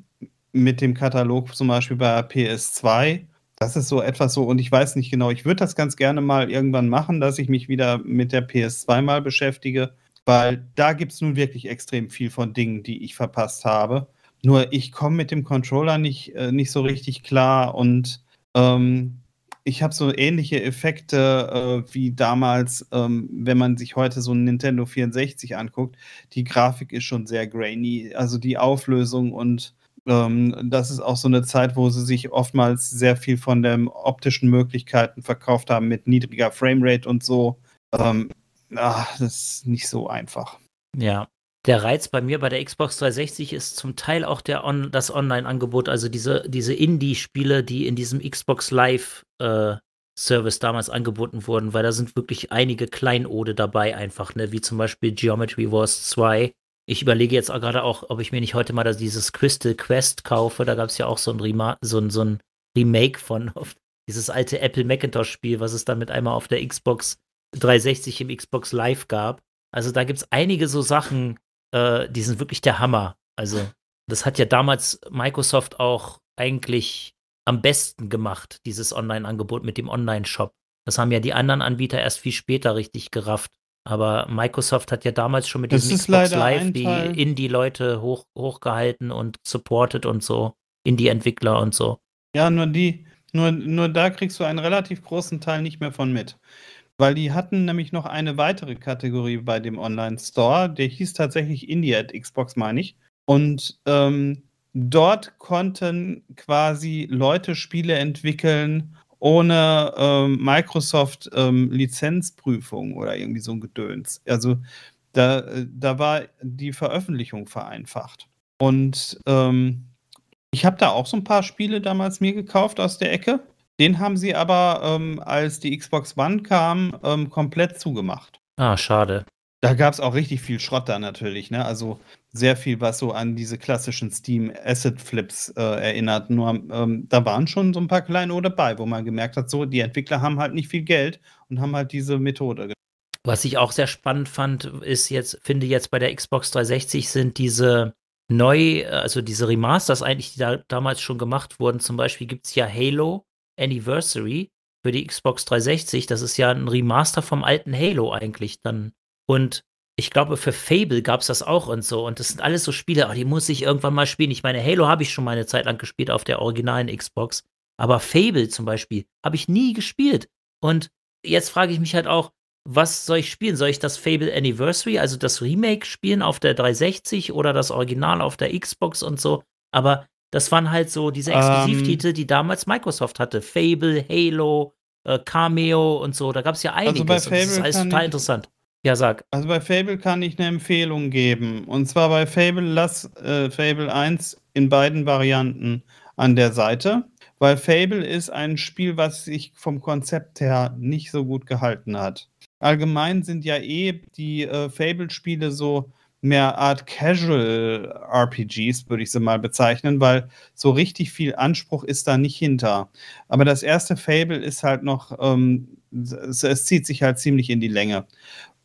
mit dem Katalog zum Beispiel bei PS2. Das ist so etwas so, und ich weiß nicht genau, ich würde das ganz gerne mal irgendwann machen, dass ich mich wieder mit der PS2 mal beschäftige, weil da gibt es nun wirklich extrem viel von Dingen, die ich verpasst habe. Nur ich komme mit dem Controller nicht, äh, nicht so richtig klar und ähm, ich habe so ähnliche Effekte äh, wie damals, ähm, wenn man sich heute so ein Nintendo 64 anguckt. Die Grafik ist schon sehr grainy, also die Auflösung und ähm, das ist auch so eine Zeit, wo sie sich oftmals sehr viel von den optischen Möglichkeiten verkauft haben mit niedriger Framerate und so. Ähm, ach, das ist nicht so einfach. Ja, der Reiz bei mir bei der Xbox 360 ist zum Teil auch der On das Online-Angebot, also diese, diese Indie-Spiele, die in diesem Xbox Live äh, Service damals angeboten wurden, weil da sind wirklich einige Kleinode dabei einfach, ne? wie zum Beispiel Geometry Wars 2 ich überlege jetzt auch gerade auch, ob ich mir nicht heute mal das, dieses Crystal Quest kaufe. Da gab es ja auch so ein, Rema so ein, so ein Remake von dieses alte Apple Macintosh-Spiel, was es dann mit einmal auf der Xbox 360 im Xbox Live gab. Also da gibt es einige so Sachen, äh, die sind wirklich der Hammer. Also das hat ja damals Microsoft auch eigentlich am besten gemacht, dieses Online-Angebot mit dem Online-Shop. Das haben ja die anderen Anbieter erst viel später richtig gerafft. Aber Microsoft hat ja damals schon mit das diesem Xbox Live die Indie-Leute hoch, hochgehalten und supportet und so. Indie-Entwickler und so. Ja, nur die, nur, nur da kriegst du einen relativ großen Teil nicht mehr von mit. Weil die hatten nämlich noch eine weitere Kategorie bei dem Online-Store, der hieß tatsächlich Indie at Xbox, meine ich. Und ähm, dort konnten quasi Leute Spiele entwickeln ohne ähm, Microsoft ähm, Lizenzprüfung oder irgendwie so ein Gedöns. Also da, äh, da war die Veröffentlichung vereinfacht. Und ähm, ich habe da auch so ein paar Spiele damals mir gekauft aus der Ecke. Den haben sie aber, ähm, als die Xbox One kam, ähm, komplett zugemacht. Ah, schade. Da gab es auch richtig viel Schrott da natürlich, ne? Also sehr viel, was so an diese klassischen Steam Asset Flips äh, erinnert. Nur ähm, da waren schon so ein paar kleine oder bei, wo man gemerkt hat, so die Entwickler haben halt nicht viel Geld und haben halt diese Methode. Was ich auch sehr spannend fand, ist jetzt, finde jetzt bei der Xbox 360 sind diese neu, also diese Remasters eigentlich, die da damals schon gemacht wurden. Zum Beispiel gibt es ja Halo Anniversary für die Xbox 360. Das ist ja ein Remaster vom alten Halo eigentlich dann und ich glaube, für Fable gab es das auch und so. Und das sind alles so Spiele, oh, die muss ich irgendwann mal spielen. Ich meine, Halo habe ich schon mal eine Zeit lang gespielt auf der originalen Xbox. Aber Fable zum Beispiel habe ich nie gespielt. Und jetzt frage ich mich halt auch, was soll ich spielen? Soll ich das Fable Anniversary, also das Remake spielen auf der 360 oder das Original auf der Xbox und so? Aber das waren halt so diese ähm. Exklusivtitel, ähm, die damals Microsoft hatte. Fable, Halo, äh, Cameo und so. Da gab es ja einiges. Also bei Fable das ist alles total ich, interessant. Ja, sag. Also bei Fable kann ich eine Empfehlung geben. Und zwar bei Fable lass äh, Fable 1 in beiden Varianten an der Seite. Weil Fable ist ein Spiel, was sich vom Konzept her nicht so gut gehalten hat. Allgemein sind ja eh die äh, Fable-Spiele so mehr Art Casual RPGs, würde ich sie mal bezeichnen, weil so richtig viel Anspruch ist da nicht hinter. Aber das erste Fable ist halt noch, ähm, es, es, zieht sich halt ziemlich in die Länge.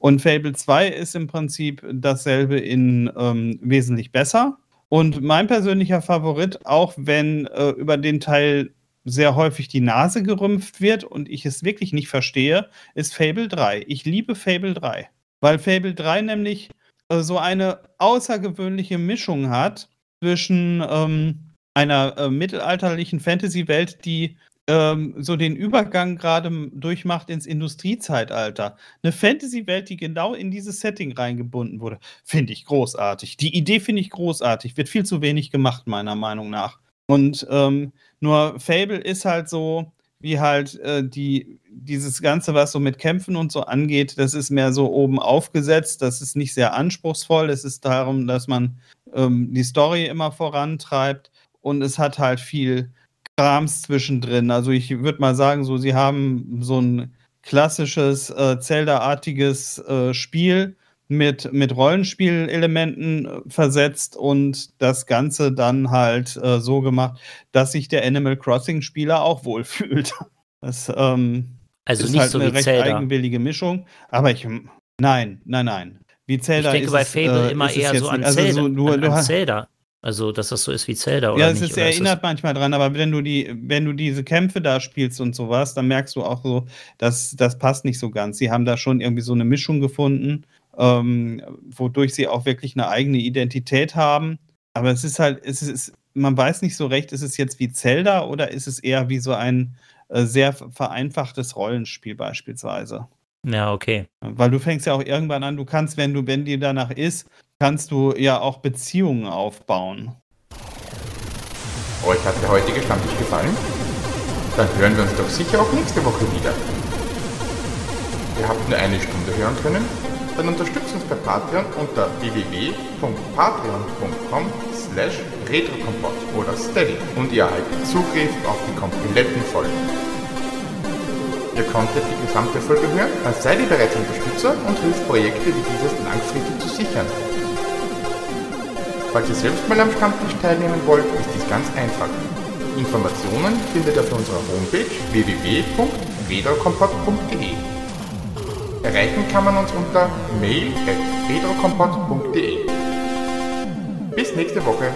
Und Fable 2 ist im Prinzip dasselbe in ähm, wesentlich besser. Und mein persönlicher Favorit, auch wenn äh, über den Teil sehr häufig die Nase gerümpft wird und ich es wirklich nicht verstehe, ist Fable 3. Ich liebe Fable 3, weil Fable 3 nämlich äh, so eine außergewöhnliche Mischung hat zwischen ähm, einer äh, mittelalterlichen Fantasy-Welt, die ähm, so den Übergang gerade durchmacht ins Industriezeitalter. Eine Fantasy-Welt, die genau in dieses Setting reingebunden wurde, finde ich großartig. Die Idee finde ich großartig. Wird viel zu wenig gemacht, meiner Meinung nach. Und ähm, nur Fable ist halt so, wie halt äh, die, dieses Ganze, was so mit Kämpfen und so angeht, das ist mehr so oben aufgesetzt, das ist nicht sehr anspruchsvoll, es ist darum, dass man ähm, die Story immer vorantreibt und es hat halt viel Krams zwischendrin. Also ich würde mal sagen, so sie haben so ein klassisches äh, Zelda-artiges äh, Spiel mit, mit Rollenspielelementen äh, versetzt und das Ganze dann halt äh, so gemacht, dass sich der Animal Crossing-Spieler auch wohlfühlt. Das ähm, also ist nicht halt so eine recht Zelda. eigenwillige Mischung. Aber ich, hm, nein, nein, nein. Wie Zelda ich denke ist bei Fable äh, es, immer eher so an, also Zelda, so, du, an, an Zelda also, dass das so ist wie Zelda ja, oder Ja, es ist, erinnert ist manchmal dran, aber wenn du die, wenn du diese Kämpfe da spielst und sowas, dann merkst du auch so, dass das passt nicht so ganz. Sie haben da schon irgendwie so eine Mischung gefunden, ähm, wodurch sie auch wirklich eine eigene Identität haben. Aber es ist halt, es ist, man weiß nicht so recht, ist es jetzt wie Zelda oder ist es eher wie so ein äh, sehr vereinfachtes Rollenspiel beispielsweise. Ja, okay. Weil du fängst ja auch irgendwann an, du kannst, wenn du, wenn dir danach ist, kannst du ja auch Beziehungen aufbauen. Euch oh, hat der heutige Stammtisch gefallen? Dann hören wir uns doch sicher auch nächste Woche wieder. Ihr habt nur eine Stunde hören können? Dann unterstützt uns bei Patreon unter www.patreon.com slash retrokompott oder steady und ihr erhaltet Zugriff auf die kompletten Folgen. Ihr konntet die gesamte Folge hören, als seid ihr bereits Unterstützer und hilft Projekte wie dieses langfristig zu sichern. Falls ihr selbst mal am Stammtisch teilnehmen wollt, ist dies ganz einfach. Informationen findet ihr auf unserer Homepage www.federkompott.de. Erreichen kann man uns unter mail.federkompott.de. Bis nächste Woche.